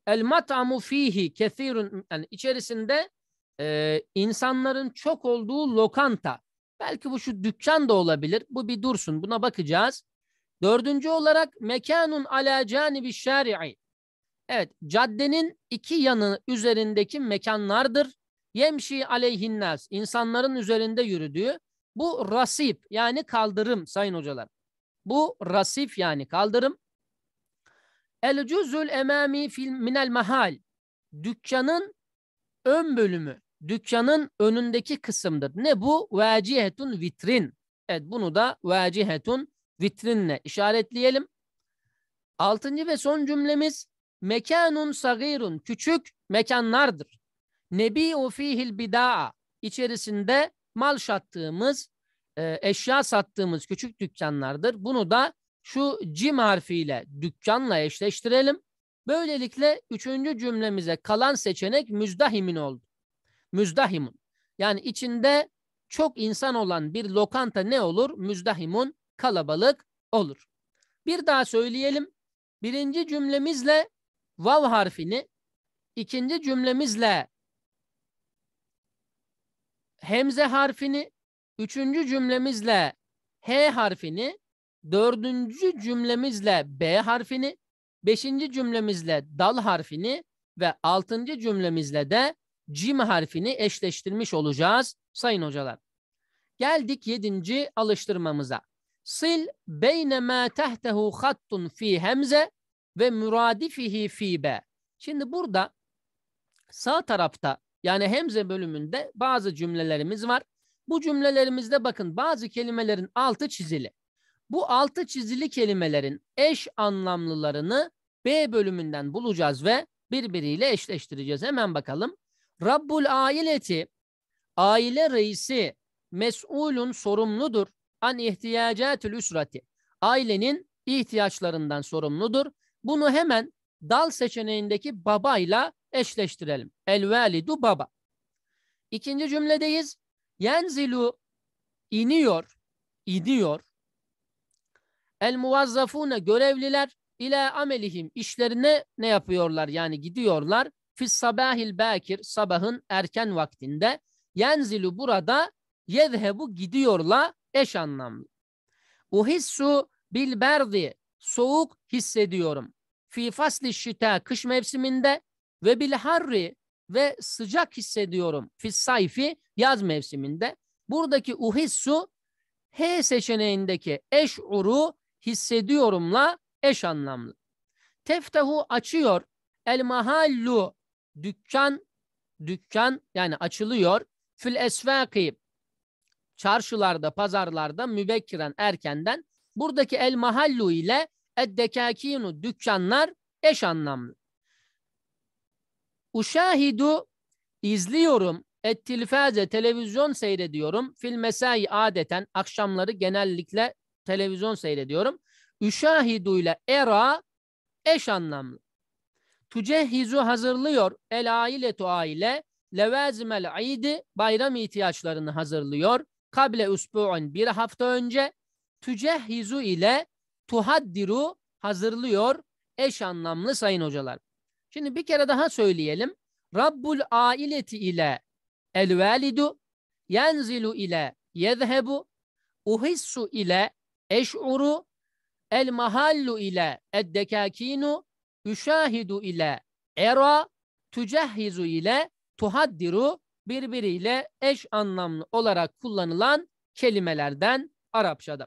El mat'amu fihi kethirun yani içerisinde e, insanların çok olduğu lokanta Belki bu şu dükkan da olabilir. Bu bir dursun. Buna bakacağız. Dördüncü olarak mekanun ala canibi şari'i. Evet caddenin iki yanı üzerindeki mekanlardır. Yemşi aleyhinnas. insanların üzerinde yürüdüğü. Bu rasip yani kaldırım sayın hocalar. Bu rasif yani kaldırım. El cüzül emami fil minel mahal. Dükkanın ön bölümü dükkanın önündeki kısımdır. Ne bu? Vacihetun vitrin. Evet bunu da vacihetun vitrinle işaretleyelim. Altıncı ve son cümlemiz mekanun sagirun küçük mekanlardır. Nebi fihil bidaa içerisinde mal sattığımız, e, eşya sattığımız küçük dükkanlardır. Bunu da şu cim harfiyle dükkanla eşleştirelim. Böylelikle üçüncü cümlemize kalan seçenek müzdahimin oldu müzdahimun. Yani içinde çok insan olan bir lokanta ne olur? Müzdahimun kalabalık olur. Bir daha söyleyelim. Birinci cümlemizle vav harfini, ikinci cümlemizle hemze harfini, üçüncü cümlemizle h harfini, dördüncü cümlemizle b harfini, beşinci cümlemizle dal harfini ve altıncı cümlemizle de cim harfini eşleştirmiş olacağız sayın hocalar. Geldik yedinci alıştırmamıza. Sil beyne ma tehtehu hattun fi hemze ve muradifihi fi be. Şimdi burada sağ tarafta yani hemze bölümünde bazı cümlelerimiz var. Bu cümlelerimizde bakın bazı kelimelerin altı çizili. Bu altı çizili kelimelerin eş anlamlılarını B bölümünden bulacağız ve birbiriyle eşleştireceğiz. Hemen bakalım. Rabbul aileti aile reisi mes'ulun sorumludur. An ihtiyacatül üsrati. Ailenin ihtiyaçlarından sorumludur. Bunu hemen dal seçeneğindeki babayla eşleştirelim. El validu baba. İkinci cümledeyiz. Yenzilu iniyor, iniyor. El muvazzafune görevliler ile amelihim işlerine ne yapıyorlar yani gidiyorlar. Fis sabahil bakir sabahın erken vaktinde yenzilu burada yezhebu gidiyorla eş anlamlı. Uhissu bil berdi soğuk hissediyorum. Fi fasli şita kış mevsiminde ve bil harri ve sıcak hissediyorum. Fi sayfi yaz mevsiminde. Buradaki uhissu H seçeneğindeki eş'uru hissediyorumla eş anlamlı. Teftehu açıyor. El mahallu dükkan dükkan yani açılıyor. Fil esvaki çarşılarda, pazarlarda mübekkiren erkenden. Buradaki el mahallu ile eddekakinu dükkanlar eş anlamlı. Uşahidu izliyorum. Ettilfaze televizyon seyrediyorum. Fil mesai adeten akşamları genellikle televizyon seyrediyorum. Uşahidu ile era eş anlamlı. Tucehizu hazırlıyor. El aile ailetu aile. Levezimel idi bayram ihtiyaçlarını hazırlıyor. Kable usbu'un bir hafta önce. Tücehizu ile tuhaddiru hazırlıyor. Eş anlamlı sayın hocalar. Şimdi bir kere daha söyleyelim. Rabbul aileti ile el velidu yenzilu ile yedhebu uhissu ile eş'uru el mahallu ile eddekakinu Üşahidu ile era, tücehhizu ile tuhaddiru birbiriyle eş anlamlı olarak kullanılan kelimelerden Arapçada.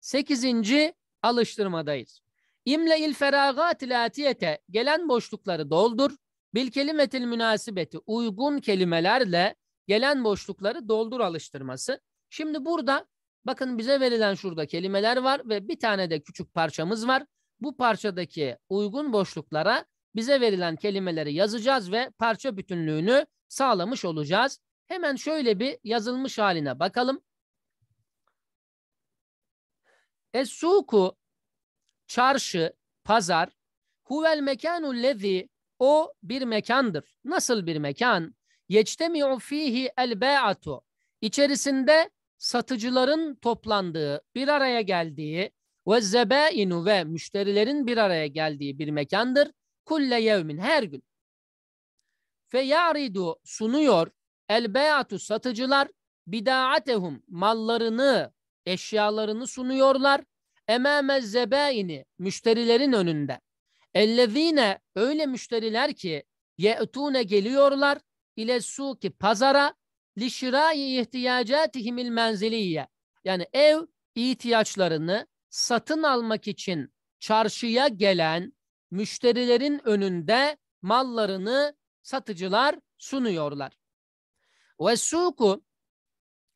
Sekizinci alıştırmadayız. İmle il feragat ilatiyete gelen boşlukları doldur. Bil kelimetil münasibeti uygun kelimelerle gelen boşlukları doldur alıştırması. Şimdi burada bakın bize verilen şurada kelimeler var ve bir tane de küçük parçamız var bu parçadaki uygun boşluklara bize verilen kelimeleri yazacağız ve parça bütünlüğünü sağlamış olacağız. Hemen şöyle bir yazılmış haline bakalım. Es-suku çarşı, pazar. Huvel mekanu lezi o bir mekandır. Nasıl bir mekan? Yectemi'u fihi el ba'atu. İçerisinde satıcıların toplandığı, bir araya geldiği, ve zebainu ve müşterilerin bir araya geldiği bir mekandır. Kulle yevmin her gün. Fe yaridu sunuyor el beyatu satıcılar bidaatehum mallarını eşyalarını sunuyorlar. Emame zebaini müşterilerin önünde. Ellezine öyle müşteriler ki ye'tune geliyorlar ile suki pazara li şirai ihtiyacatihimil menziliye. Yani ev ihtiyaçlarını satın almak için çarşıya gelen müşterilerin önünde mallarını satıcılar sunuyorlar. Ve suku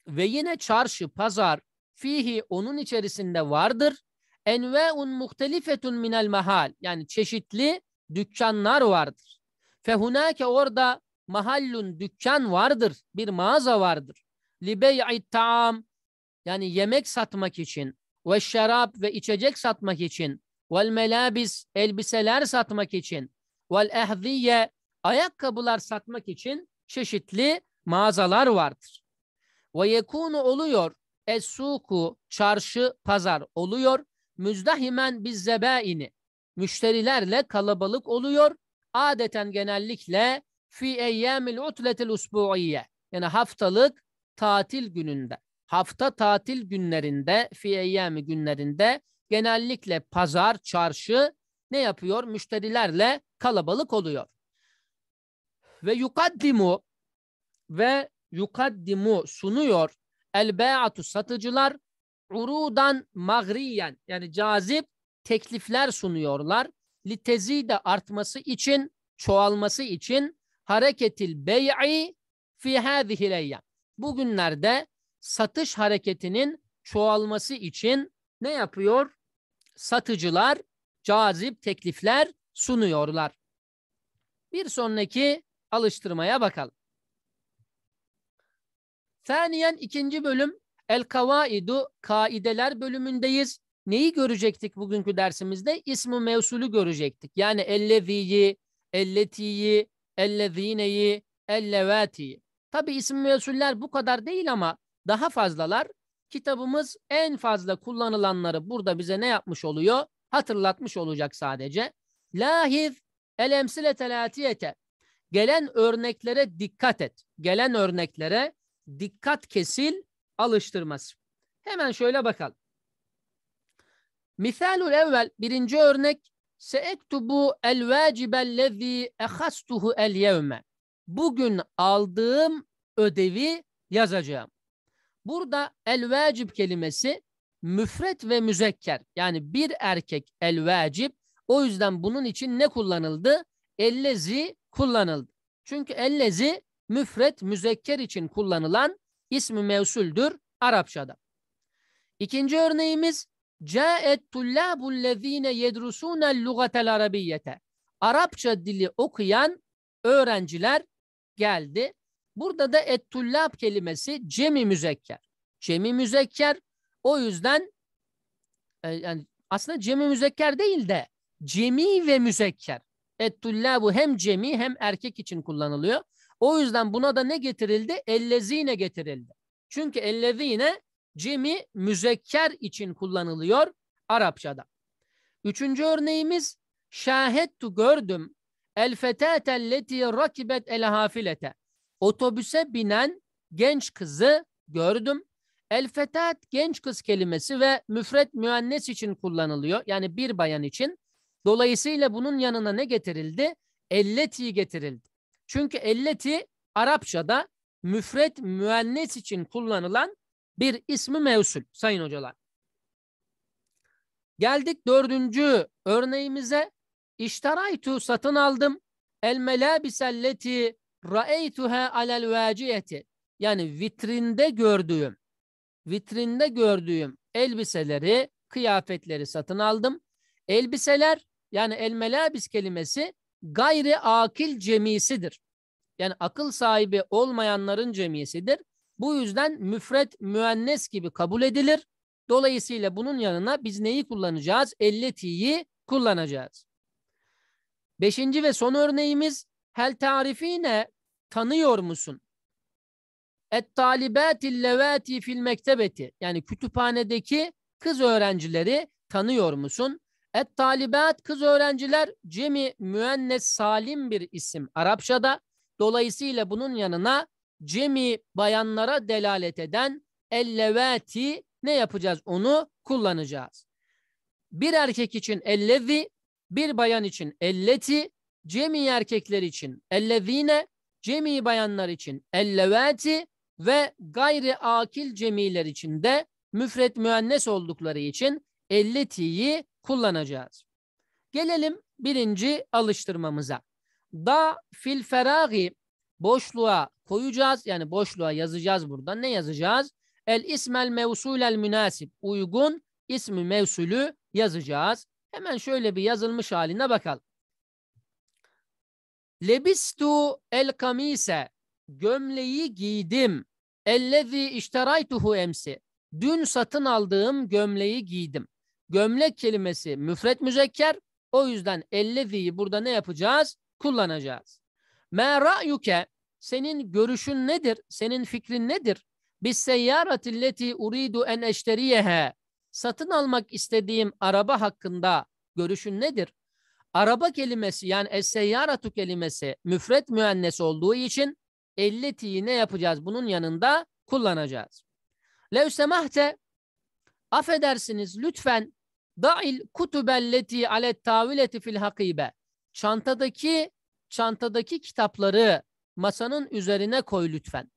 ve yine çarşı, pazar fihi onun içerisinde vardır. Enve'un muhtelifetun minel mahal yani çeşitli dükkanlar vardır. Fehunake orada mahallun dükkan vardır, bir mağaza vardır. Libey'i taam yani yemek satmak için ve şarap ve içecek satmak için ve melabis elbiseler satmak için ve ehziye ayakkabılar satmak için çeşitli mağazalar vardır. Ve yekunu oluyor es çarşı pazar oluyor müzdahimen biz zebaini müşterilerle kalabalık oluyor adeten genellikle fi eyyamil utletil usbu'iyye yani haftalık tatil gününde hafta tatil günlerinde, fiyeyyami günlerinde genellikle pazar, çarşı ne yapıyor? Müşterilerle kalabalık oluyor. Ve yukaddimu ve yukaddimu sunuyor elbeatu satıcılar urudan magriyen yani cazip teklifler sunuyorlar. Litezi de artması için, çoğalması için hareketil bey'i fi hâzihileyyen. Bugünlerde satış hareketinin çoğalması için ne yapıyor? Satıcılar cazip teklifler sunuyorlar. Bir sonraki alıştırmaya bakalım. Saniyen ikinci bölüm El Kavaidu Kaideler bölümündeyiz. Neyi görecektik bugünkü dersimizde? İsmi mevsulü görecektik. Yani elleviyi, elletiyi, ellezineyi, ellevatiyi. Tabi isim mevsuller bu kadar değil ama daha fazlalar. Kitabımız en fazla kullanılanları burada bize ne yapmış oluyor? Hatırlatmış olacak sadece. Lahif el emsile telatiyete. Gelen örneklere dikkat et. Gelen örneklere dikkat kesil alıştırması. Hemen şöyle bakalım. Misalul evvel birinci örnek Seektubu el vacibellezî ehastuhu el yevme. Bugün aldığım ödevi yazacağım. Burada el vacib kelimesi müfret ve müzekker. Yani bir erkek el vacib. O yüzden bunun için ne kullanıldı? Ellezi kullanıldı. Çünkü ellezi müfret müzekker için kullanılan ismi mevsuldür Arapçada. İkinci örneğimiz Câet tullâbullezîne yedrusûnel lugatel arabiyete Arapça dili okuyan öğrenciler geldi. Burada da ettullab kelimesi cemi müzekker. Cemi müzekker o yüzden e, yani aslında cemi müzekker değil de cemi ve müzekker. Ettullabu hem cemi hem erkek için kullanılıyor. O yüzden buna da ne getirildi? Ellezine getirildi. Çünkü ellezine cemi müzekker için kullanılıyor Arapçada. Üçüncü örneğimiz şahittu gördüm el fetate fetâtelleti rakibet el hafilete. Otobüse binen genç kızı gördüm. El fetat genç kız kelimesi ve müfret müennes için kullanılıyor. Yani bir bayan için. Dolayısıyla bunun yanına ne getirildi? Elleti getirildi. Çünkü elleti Arapçada müfret müennes için kullanılan bir ismi mevsul sayın hocalar. Geldik dördüncü örneğimize. İştaraytu satın aldım. El melabiselleti Ra'eytuha alel vaciyeti yani vitrinde gördüğüm vitrinde gördüğüm elbiseleri, kıyafetleri satın aldım. Elbiseler yani elmelabis kelimesi gayri akil cemisidir. Yani akıl sahibi olmayanların cemisidir. Bu yüzden müfret müennes gibi kabul edilir. Dolayısıyla bunun yanına biz neyi kullanacağız? Elleti'yi kullanacağız. Beşinci ve son örneğimiz Hel tarifine tanıyor musun? Et talibatil levati fil mektebeti. Yani kütüphanedeki kız öğrencileri tanıyor musun? Et talibat kız öğrenciler cemi müennes salim bir isim Arapçada. Dolayısıyla bunun yanına cemi bayanlara delalet eden ellevati ne yapacağız? Onu kullanacağız. Bir erkek için ellevi, bir bayan için elleti, cemi erkekler için ellevine, cemi bayanlar için ellevati ve gayri akil cemiler için de müfret müennes oldukları için elletiyi kullanacağız. Gelelim birinci alıştırmamıza. Da fil feragi boşluğa koyacağız. Yani boşluğa yazacağız burada. Ne yazacağız? El ismel el münasip. Uygun ismi mevsulü yazacağız. Hemen şöyle bir yazılmış haline bakalım. Lebistu el kamise gömleği giydim. Ellezi işteraytuhu emsi. Dün satın aldığım gömleği giydim. Gömlek kelimesi müfret müzekker. O yüzden ellezi'yi burada ne yapacağız? Kullanacağız. Me ra'yuke senin görüşün nedir? Senin fikrin nedir? Bis seyyaratilleti uridu en eşteriyehe. Satın almak istediğim araba hakkında görüşün nedir? Araba kelimesi yani es-seyyaratu kelimesi müfret müennes olduğu için elletiyi ne yapacağız? Bunun yanında kullanacağız. Lev semahte affedersiniz lütfen da'il kutubelleti alet tavileti fil hakibe çantadaki çantadaki kitapları masanın üzerine koy lütfen.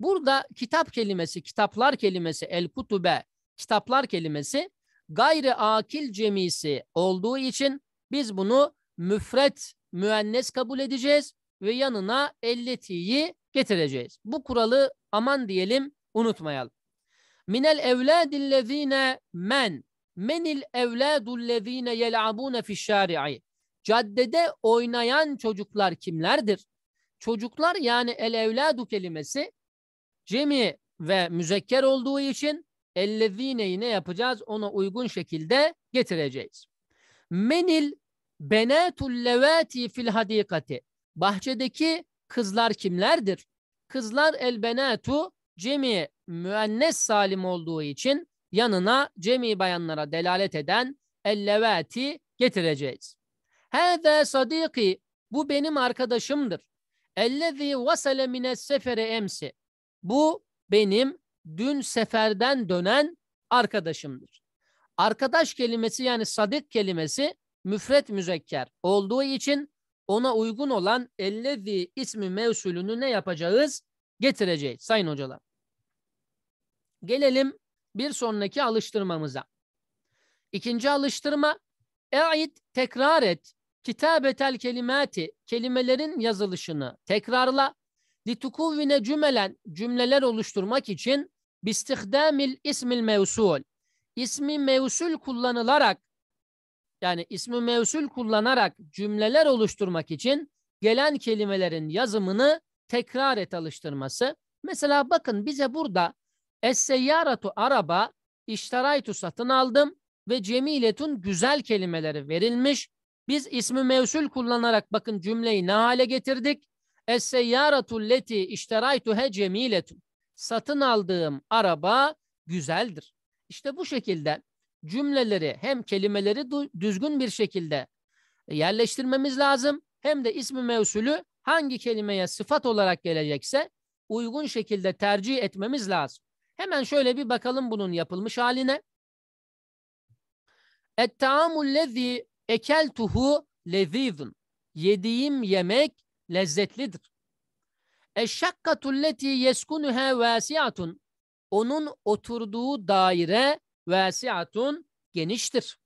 Burada kitap kelimesi, kitaplar kelimesi, el kutube, kitaplar kelimesi gayri akil cemisi olduğu için biz bunu müfret müennes kabul edeceğiz ve yanına elletiyi getireceğiz. Bu kuralı aman diyelim unutmayalım. Minel evladillezine men menil evladullezine yel'abune fişşari'i Caddede oynayan çocuklar kimlerdir? Çocuklar yani el evladu kelimesi cemi ve müzekker olduğu için ellezine ne yapacağız ona uygun şekilde getireceğiz. Menil benatul levati fil hadikati. Bahçedeki kızlar kimlerdir? Kızlar el benatu cemi müennes salim olduğu için yanına cemi bayanlara delalet eden el levati getireceğiz. Hâzâ sadiki bu benim arkadaşımdır. Ellezî vasale mines sefere emsi. Bu benim dün seferden dönen arkadaşımdır. Arkadaş kelimesi yani sadık kelimesi müfret müzekker olduğu için ona uygun olan ellezi ismi mevsulünü ne yapacağız? Getireceğiz sayın hocalar. Gelelim bir sonraki alıştırmamıza. İkinci alıştırma e'id tekrar et kitabetel kelimati kelimelerin yazılışını tekrarla litukuvvine cümelen cümleler oluşturmak için bistihdamil ismil mevsul ismi mevsul kullanılarak yani ismi mevsul kullanarak cümleler oluşturmak için gelen kelimelerin yazımını tekrar et alıştırması. Mesela bakın bize burada esseyyaratu araba, iştaraytu satın aldım ve cemiletun güzel kelimeleri verilmiş. Biz ismi mevsul kullanarak bakın cümleyi ne hale getirdik? Esseyyaratu leti he cemiletun. Satın aldığım araba güzeldir. İşte bu şekilde cümleleri hem kelimeleri düzgün bir şekilde yerleştirmemiz lazım hem de ismi mevsulü hangi kelimeye sıfat olarak gelecekse uygun şekilde tercih etmemiz lazım. Hemen şöyle bir bakalım bunun yapılmış haline. Et-ta'amul lezî ekeltuhu lezîzun. Yediğim yemek lezzetlidir. Eşşakkatul leti yeskunuha vasiatun onun oturduğu daire vasiatun geniştir.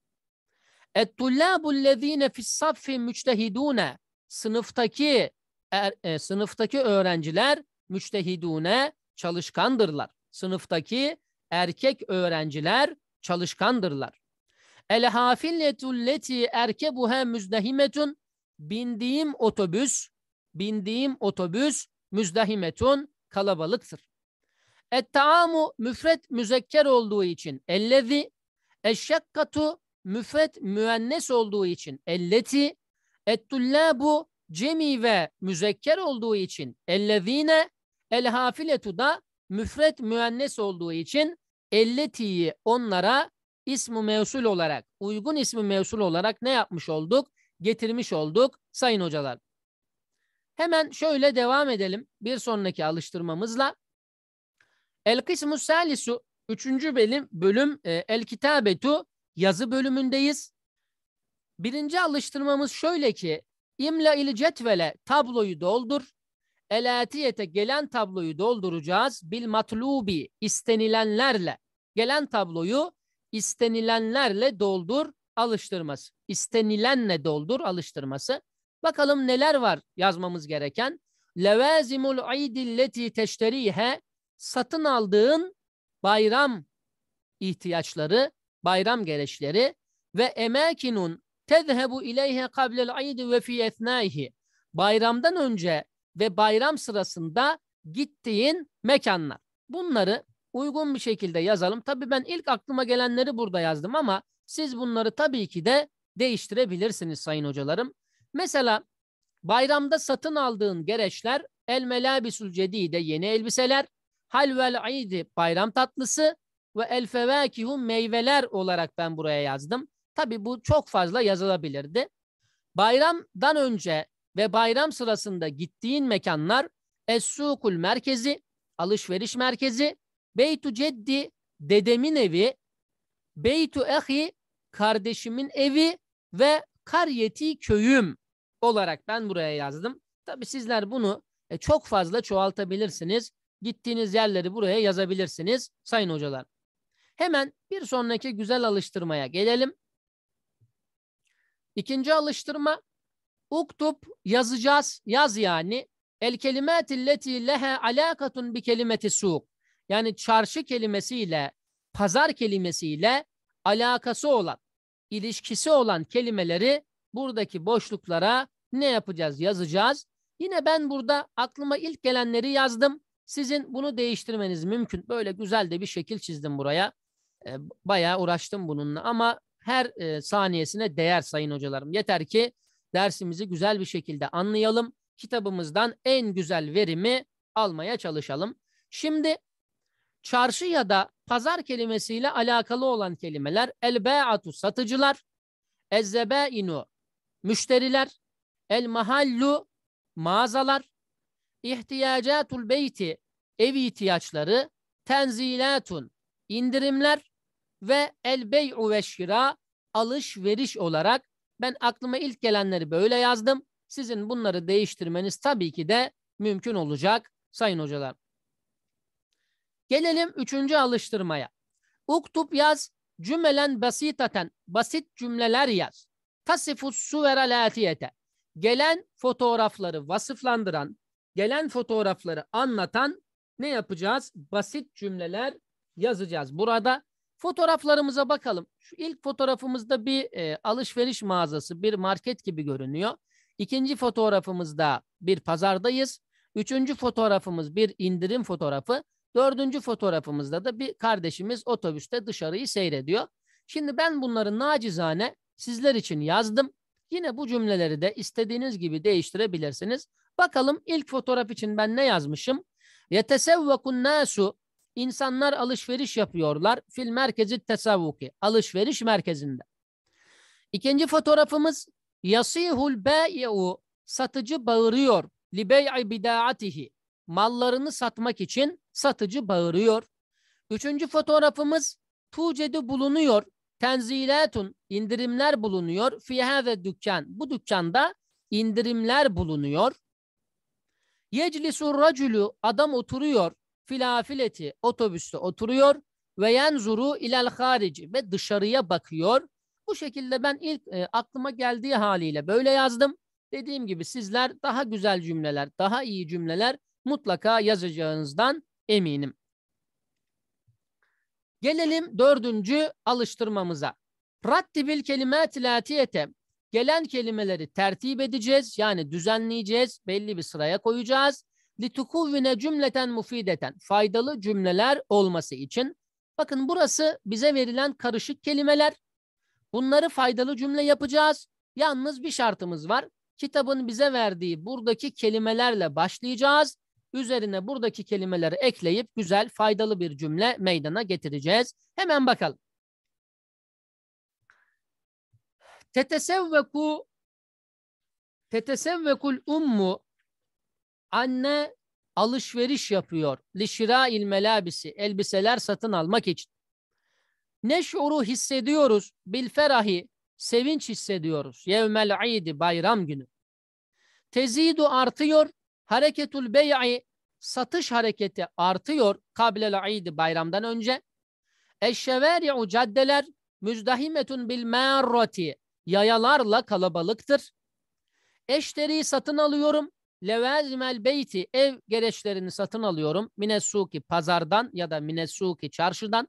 Et-tullabullezine fi's-saffi müctehidune sınıftaki er, e, sınıftaki öğrenciler müctehidune çalışkandırlar. Sınıftaki erkek öğrenciler çalışkandırlar. El hafilletulleti erkebuha müzdahimetun bindiğim otobüs bindiğim otobüs müzdahimetun kalabalıktır. Et-taamu müfret müzekker olduğu için ellezi, eşşakkatu müfret müennes olduğu için elleti, et-tullabu cemi ve müzekker olduğu için ellezine, el-hafiletu da müfret müennes olduğu için elletiyi onlara ismi mevsul olarak, uygun ismi mevsul olarak ne yapmış olduk? Getirmiş olduk sayın hocalar. Hemen şöyle devam edelim bir sonraki alıştırmamızla. El kısmu salisu üçüncü bölüm, bölüm e, el kitabetu yazı bölümündeyiz. Birinci alıştırmamız şöyle ki imla il cetvele tabloyu doldur. Elatiyete gelen tabloyu dolduracağız. Bil matlubi istenilenlerle gelen tabloyu istenilenlerle doldur alıştırması. İstenilenle doldur alıştırması. Bakalım neler var yazmamız gereken. Levazimul idilleti teşterihe satın aldığın bayram ihtiyaçları, bayram gereçleri ve emekinun tezhebu ileyhe kablel aydi ve fi etnaihi. Bayramdan önce ve bayram sırasında gittiğin mekanlar. Bunları uygun bir şekilde yazalım. Tabii ben ilk aklıma gelenleri burada yazdım ama siz bunları tabii ki de değiştirebilirsiniz sayın hocalarım. Mesela bayramda satın aldığın gereçler el melabisül cedide yeni elbiseler, halvel idi bayram tatlısı ve el fevakihu meyveler olarak ben buraya yazdım. Tabi bu çok fazla yazılabilirdi. Bayramdan önce ve bayram sırasında gittiğin mekanlar Es-Sukul merkezi, alışveriş merkezi, Beytu Ceddi, dedemin evi, Beytu Ehi, kardeşimin evi ve Karyeti köyüm olarak ben buraya yazdım. Tabi sizler bunu e, çok fazla çoğaltabilirsiniz. Gittiğiniz yerleri buraya yazabilirsiniz sayın hocalar. Hemen bir sonraki güzel alıştırmaya gelelim. İkinci alıştırma uktub yazacağız. Yaz yani. El kelimatilleti lehe alakatun bi kelimeti suk. Yani çarşı kelimesiyle, pazar kelimesiyle alakası olan, ilişkisi olan kelimeleri buradaki boşluklara ne yapacağız? Yazacağız. Yine ben burada aklıma ilk gelenleri yazdım. Sizin bunu değiştirmeniz mümkün. Böyle güzel de bir şekil çizdim buraya. E, bayağı uğraştım bununla ama her e, saniyesine değer sayın hocalarım. Yeter ki dersimizi güzel bir şekilde anlayalım. Kitabımızdan en güzel verimi almaya çalışalım. Şimdi çarşı ya da pazar kelimesiyle alakalı olan kelimeler elbeatu satıcılar, ezzebeinu müşteriler, el mahallu mağazalar, ihtiyacatul beyti ev ihtiyaçları, tenzilatun, indirimler ve el bey'u ve şira, alışveriş olarak ben aklıma ilk gelenleri böyle yazdım. Sizin bunları değiştirmeniz tabii ki de mümkün olacak sayın hocalar. Gelelim üçüncü alıştırmaya. Uktub yaz, cümlen basitaten, basit cümleler yaz. Tasifus suveral atiyete. Gelen fotoğrafları vasıflandıran, gelen fotoğrafları anlatan ne yapacağız? Basit cümleler yazacağız. Burada fotoğraflarımıza bakalım. Şu ilk fotoğrafımızda bir e, alışveriş mağazası, bir market gibi görünüyor. İkinci fotoğrafımızda bir pazardayız. Üçüncü fotoğrafımız bir indirim fotoğrafı. Dördüncü fotoğrafımızda da bir kardeşimiz otobüste dışarıyı seyrediyor. Şimdi ben bunları nacizane sizler için yazdım. Yine bu cümleleri de istediğiniz gibi değiştirebilirsiniz. Bakalım ilk fotoğraf için ben ne yazmışım? Yetesevvekun nasu insanlar alışveriş yapıyorlar fil merkezi tesavvuki alışveriş merkezinde. İkinci fotoğrafımız yasihul bâ'i'u satıcı bağırıyor li bey'i mallarını satmak için satıcı bağırıyor. Üçüncü fotoğrafımız tucedi bulunuyor. Tenzilatun indirimler bulunuyor. Fiha ve dükkan. Bu dükkanda indirimler bulunuyor. Yeclisu racülü adam oturuyor filafileti otobüste oturuyor ve yenzuru ilal harici ve dışarıya bakıyor. Bu şekilde ben ilk e, aklıma geldiği haliyle böyle yazdım. Dediğim gibi sizler daha güzel cümleler, daha iyi cümleler mutlaka yazacağınızdan eminim. Gelelim dördüncü alıştırmamıza. Rattibil kelimat latiyete Gelen kelimeleri tertip edeceğiz. Yani düzenleyeceğiz. Belli bir sıraya koyacağız. Litukuvvine cümleten mufideten. Faydalı cümleler olması için. Bakın burası bize verilen karışık kelimeler. Bunları faydalı cümle yapacağız. Yalnız bir şartımız var. Kitabın bize verdiği buradaki kelimelerle başlayacağız. Üzerine buradaki kelimeleri ekleyip güzel faydalı bir cümle meydana getireceğiz. Hemen bakalım. Tetesevveku tetesevvekul ummu anne alışveriş yapıyor. Lişira il melabisi elbiseler satın almak için. Ne şuru hissediyoruz? Bil ferahi sevinç hissediyoruz. Yevmel idi bayram günü. Tezidu artıyor. Hareketul bey'i satış hareketi artıyor. Kablel idi bayramdan önce. Eşşeveri'u caddeler müzdahimetun bil merrati yayalarla kalabalıktır. Eşteriyi satın alıyorum. Levezmel beyti ev gereçlerini satın alıyorum. Minesuki pazardan ya da minesuki çarşıdan.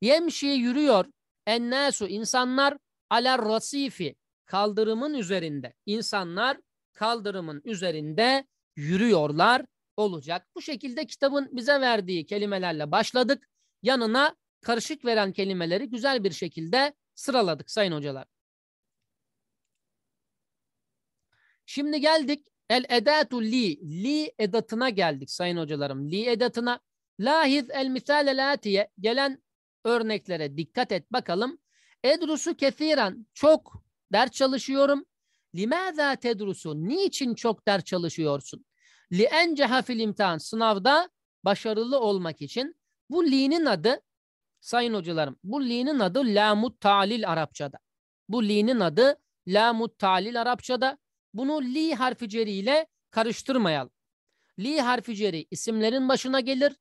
Yemşi yürüyor. Ennesu insanlar aler rasifi kaldırımın üzerinde. İnsanlar kaldırımın üzerinde yürüyorlar olacak. Bu şekilde kitabın bize verdiği kelimelerle başladık. Yanına karışık veren kelimeleri güzel bir şekilde sıraladık sayın hocalar. Şimdi geldik el edatu li. Li edatına geldik sayın hocalarım. Li edatına. Lahiz el misal el Gelen örneklere dikkat et bakalım. Edrusu kesiren. Çok ders çalışıyorum. Limaza tedrusu? Niçin çok ders çalışıyorsun? Li enceha fil imtihan. Sınavda başarılı olmak için. Bu li'nin adı sayın hocalarım. Bu li'nin adı lamut talil Arapçada. Bu li'nin adı lamut talil Arapçada. Bunu li harfi ceri ile karıştırmayalım. Li harfi ceri isimlerin başına gelir.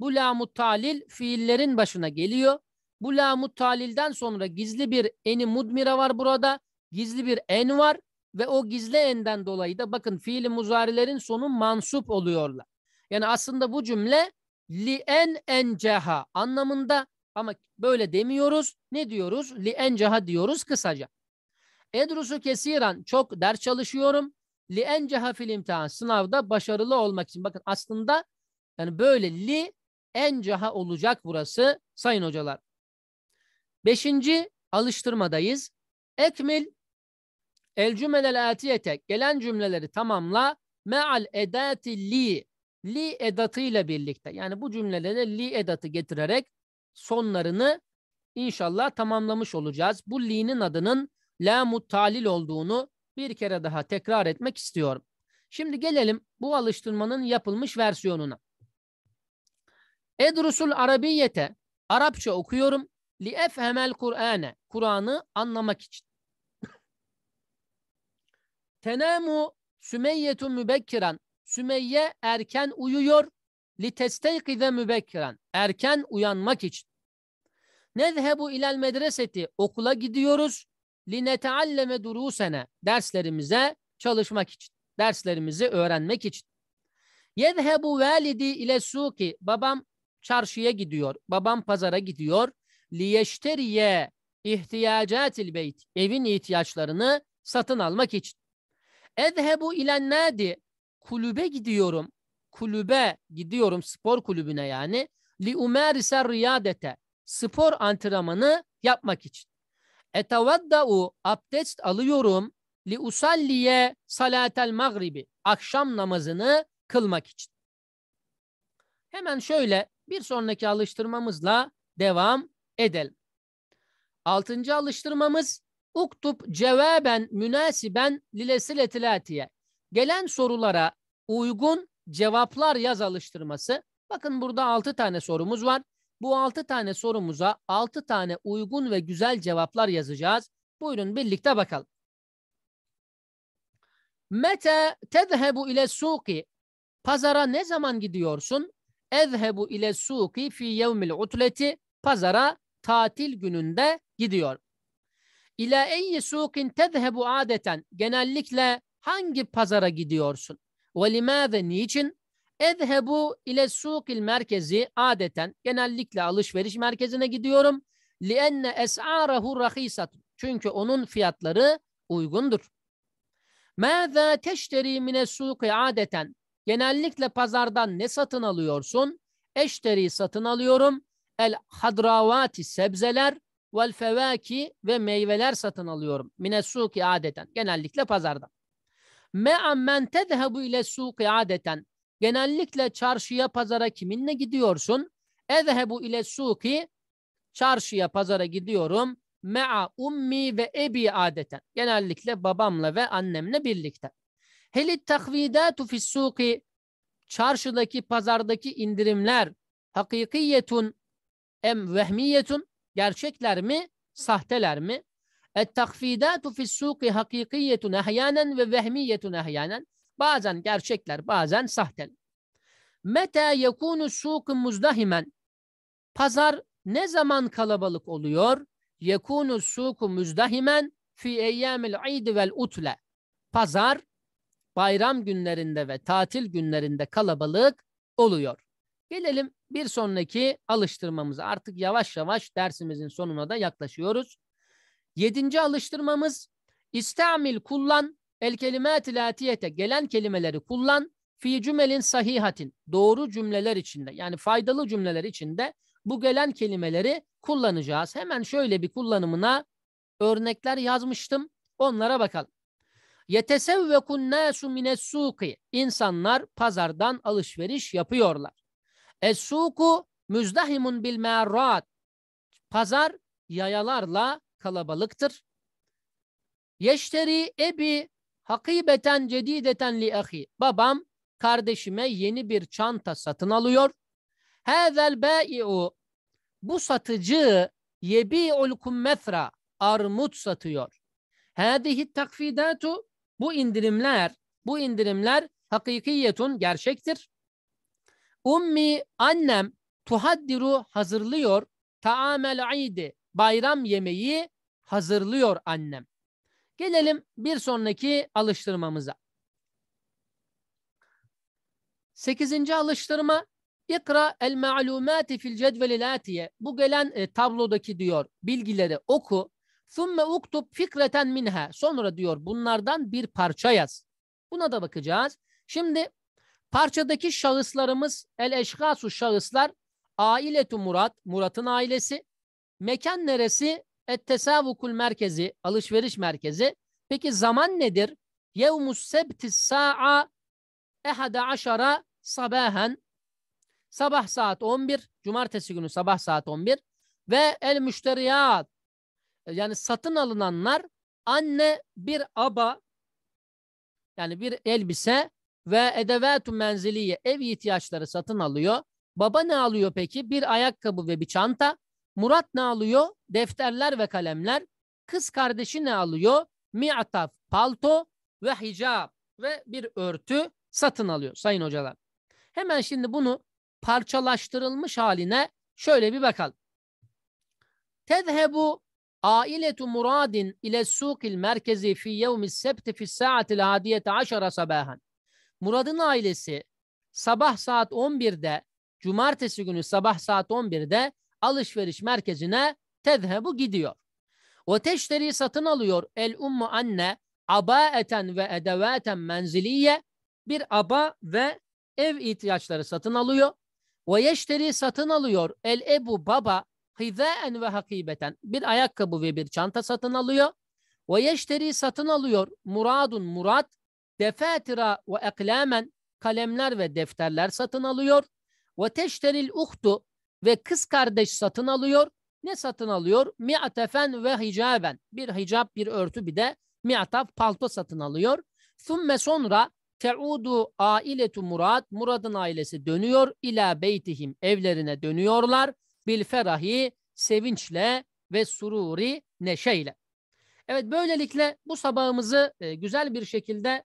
Bu lamut talil fiillerin başına geliyor. Bu lamut talilden sonra gizli bir eni mudmira var burada. Gizli bir en var ve o gizli enden dolayı da bakın fiili muzarilerin sonu mansup oluyorlar. Yani aslında bu cümle li en enceha anlamında ama böyle demiyoruz. Ne diyoruz? Li enceha diyoruz kısaca. Edrusu kesiran çok ders çalışıyorum. Li enceha fil imtihan sınavda başarılı olmak için. Bakın aslında yani böyle li enceha olacak burası sayın hocalar. Beşinci alıştırmadayız. Ekmil el cümlel atiyete gelen cümleleri tamamla me'al edati li li edatı ile birlikte. Yani bu cümlelere li edatı getirerek sonlarını inşallah tamamlamış olacağız. Bu li'nin adının la muttalil olduğunu bir kere daha tekrar etmek istiyorum. Şimdi gelelim bu alıştırmanın yapılmış versiyonuna. Edrusul Arabiyete Arapça okuyorum. Li efhemel Kur'ane Kur'an'ı anlamak için. Tenemu Sümeyyetu mübekkiran Sümeyye erken uyuyor. Li testeykize mübekkiran erken uyanmak için. Nezhebu ilel medreseti okula gidiyoruz linetealleme durusene derslerimize çalışmak için, derslerimizi öğrenmek için. Yedhebu validi ile suki babam çarşıya gidiyor, babam pazara gidiyor. Liyeşteriye ihtiyacatil beyt evin ihtiyaçlarını satın almak için. Edhebu ilen nadi kulübe gidiyorum. Kulübe gidiyorum spor kulübüne yani. Li umerise riyadete spor antrenmanı yapmak için. Etevedda'u abdest alıyorum li usalliye salatel magribi akşam namazını kılmak için. Hemen şöyle bir sonraki alıştırmamızla devam edelim. Altıncı alıştırmamız uktub cevaben münasiben lilesiletilatiye. Gelen sorulara uygun cevaplar yaz alıştırması. Bakın burada altı tane sorumuz var. Bu 6 tane sorumuza 6 tane uygun ve güzel cevaplar yazacağız. Buyurun birlikte bakalım. Mete tezhebu ile suki. Pazara ne zaman gidiyorsun? Ezhebu ile suki fi yevmil utleti. Pazara tatil gününde gidiyor. İle eyyi sukin tezhebu adeten. Genellikle hangi pazara gidiyorsun? Ve limâze niçin? Edhebu ile suqil merkezi adeten genellikle alışveriş merkezine gidiyorum. Lienne es'arahu rahisat. Çünkü onun fiyatları uygundur. Mâzâ teşteri mine suqi adeten. Genellikle pazardan ne satın alıyorsun? Eşteri satın alıyorum. El hadravati sebzeler vel fevaki ve meyveler satın alıyorum. Mine suqi adeten. Genellikle pazardan. Me'ammen tedhebu ile suqi adeten Genellikle çarşıya pazara kiminle gidiyorsun? Ezhebu ile suki çarşıya pazara gidiyorum. Mea ummi ve ebi adeten. Genellikle babamla ve annemle birlikte. Helit takvidatu fis suki çarşıdaki pazardaki indirimler hakikiyetun em vehmiyetun gerçekler mi sahteler mi? Et takfidatu fis suki hakikiyetun ahyanen ve vehmiyetun ahyanen. Bazen gerçekler, bazen sahtel. Meta yekunu Suq muzdahimen. Pazar ne zaman kalabalık oluyor? Yekunu Suq muzdahimen fi eyyamil idi vel utle. Pazar bayram günlerinde ve tatil günlerinde kalabalık oluyor. Gelelim bir sonraki alıştırmamıza. Artık yavaş yavaş dersimizin sonuna da yaklaşıyoruz. Yedinci alıştırmamız istamil kullan El kelimat latiyete gelen kelimeleri kullan fi cümelin sahihatin doğru cümleler içinde yani faydalı cümleler içinde bu gelen kelimeleri kullanacağız. Hemen şöyle bir kullanımına örnekler yazmıştım. Onlara bakalım. Yetesevvekun nasu mine suki. İnsanlar pazardan alışveriş yapıyorlar. es müzdahimun bil merrat. Pazar yayalarla kalabalıktır. Yeşteri ebi Hakibeten cedideten li ahi. Babam kardeşime yeni bir çanta satın alıyor. Hazel bai'u. Bu satıcı yebi'ul kummethra. Armut satıyor. Hadihi takfidatu. Bu indirimler, bu indirimler hakikiyetun gerçektir. Ummi annem tuhaddiru hazırlıyor. Taamel idi bayram yemeği hazırlıyor annem. Gelelim bir sonraki alıştırmamıza. Sekizinci alıştırma İkra el ma'lumati fil cedvelil atiye. Bu gelen e, tablodaki diyor bilgileri oku. Thumme uktub fikreten minha. Sonra diyor bunlardan bir parça yaz. Buna da bakacağız. Şimdi parçadaki şahıslarımız el eşkasu şahıslar ailetu Murat, Murat'ın ailesi. Mekan neresi? Et tesavukul merkezi, alışveriş merkezi. Peki zaman nedir? Yevmus sebti sa'a ehade aşara sabahen. Sabah saat 11, cumartesi günü sabah saat 11. Ve el müşteriyat, yani satın alınanlar anne bir aba, yani bir elbise ve edevatü menziliye, ev ihtiyaçları satın alıyor. Baba ne alıyor peki? Bir ayakkabı ve bir çanta. Murat ne alıyor? Defterler ve kalemler. Kız kardeşi ne alıyor? Mi'ataf palto ve hicab ve bir örtü satın alıyor sayın hocalar. Hemen şimdi bunu parçalaştırılmış haline şöyle bir bakalım. Tezhebu ailetu muradin ile sukil merkezi fi yevmis sebti fi saatil hadiyete aşara sabahen. Murad'ın ailesi sabah saat 11'de cumartesi günü sabah saat 11'de alışveriş merkezine tezhebu gidiyor. Ve teşteri satın alıyor el ummu anne abaeten ve edevaten menziliye bir aba ve ev ihtiyaçları satın alıyor. Ve yeşteri satın alıyor el ebu baba hizâen ve hakibeten bir ayakkabı ve bir çanta satın alıyor. Ve yeşteri satın alıyor muradun murat defetira ve eklamen kalemler ve defterler satın alıyor. Ve teşteril uhtu ve kız kardeş satın alıyor. Ne satın alıyor? Mi'atefen ve hicaben. Bir hicab, bir örtü bir de mi'ataf palto satın alıyor. Sümme sonra teudu ailetu murad. Murad'ın ailesi dönüyor. İla beytihim evlerine dönüyorlar. Bil ferahi sevinçle ve sururi neşeyle. Evet böylelikle bu sabahımızı e, güzel bir şekilde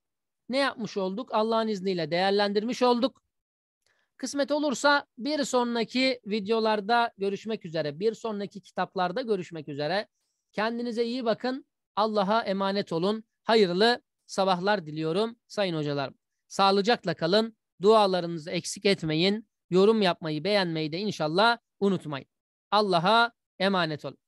ne yapmış olduk? Allah'ın izniyle değerlendirmiş olduk. Kısmet olursa bir sonraki videolarda görüşmek üzere, bir sonraki kitaplarda görüşmek üzere. Kendinize iyi bakın, Allah'a emanet olun. Hayırlı sabahlar diliyorum sayın hocalar. Sağlıcakla kalın, dualarınızı eksik etmeyin. Yorum yapmayı, beğenmeyi de inşallah unutmayın. Allah'a emanet olun.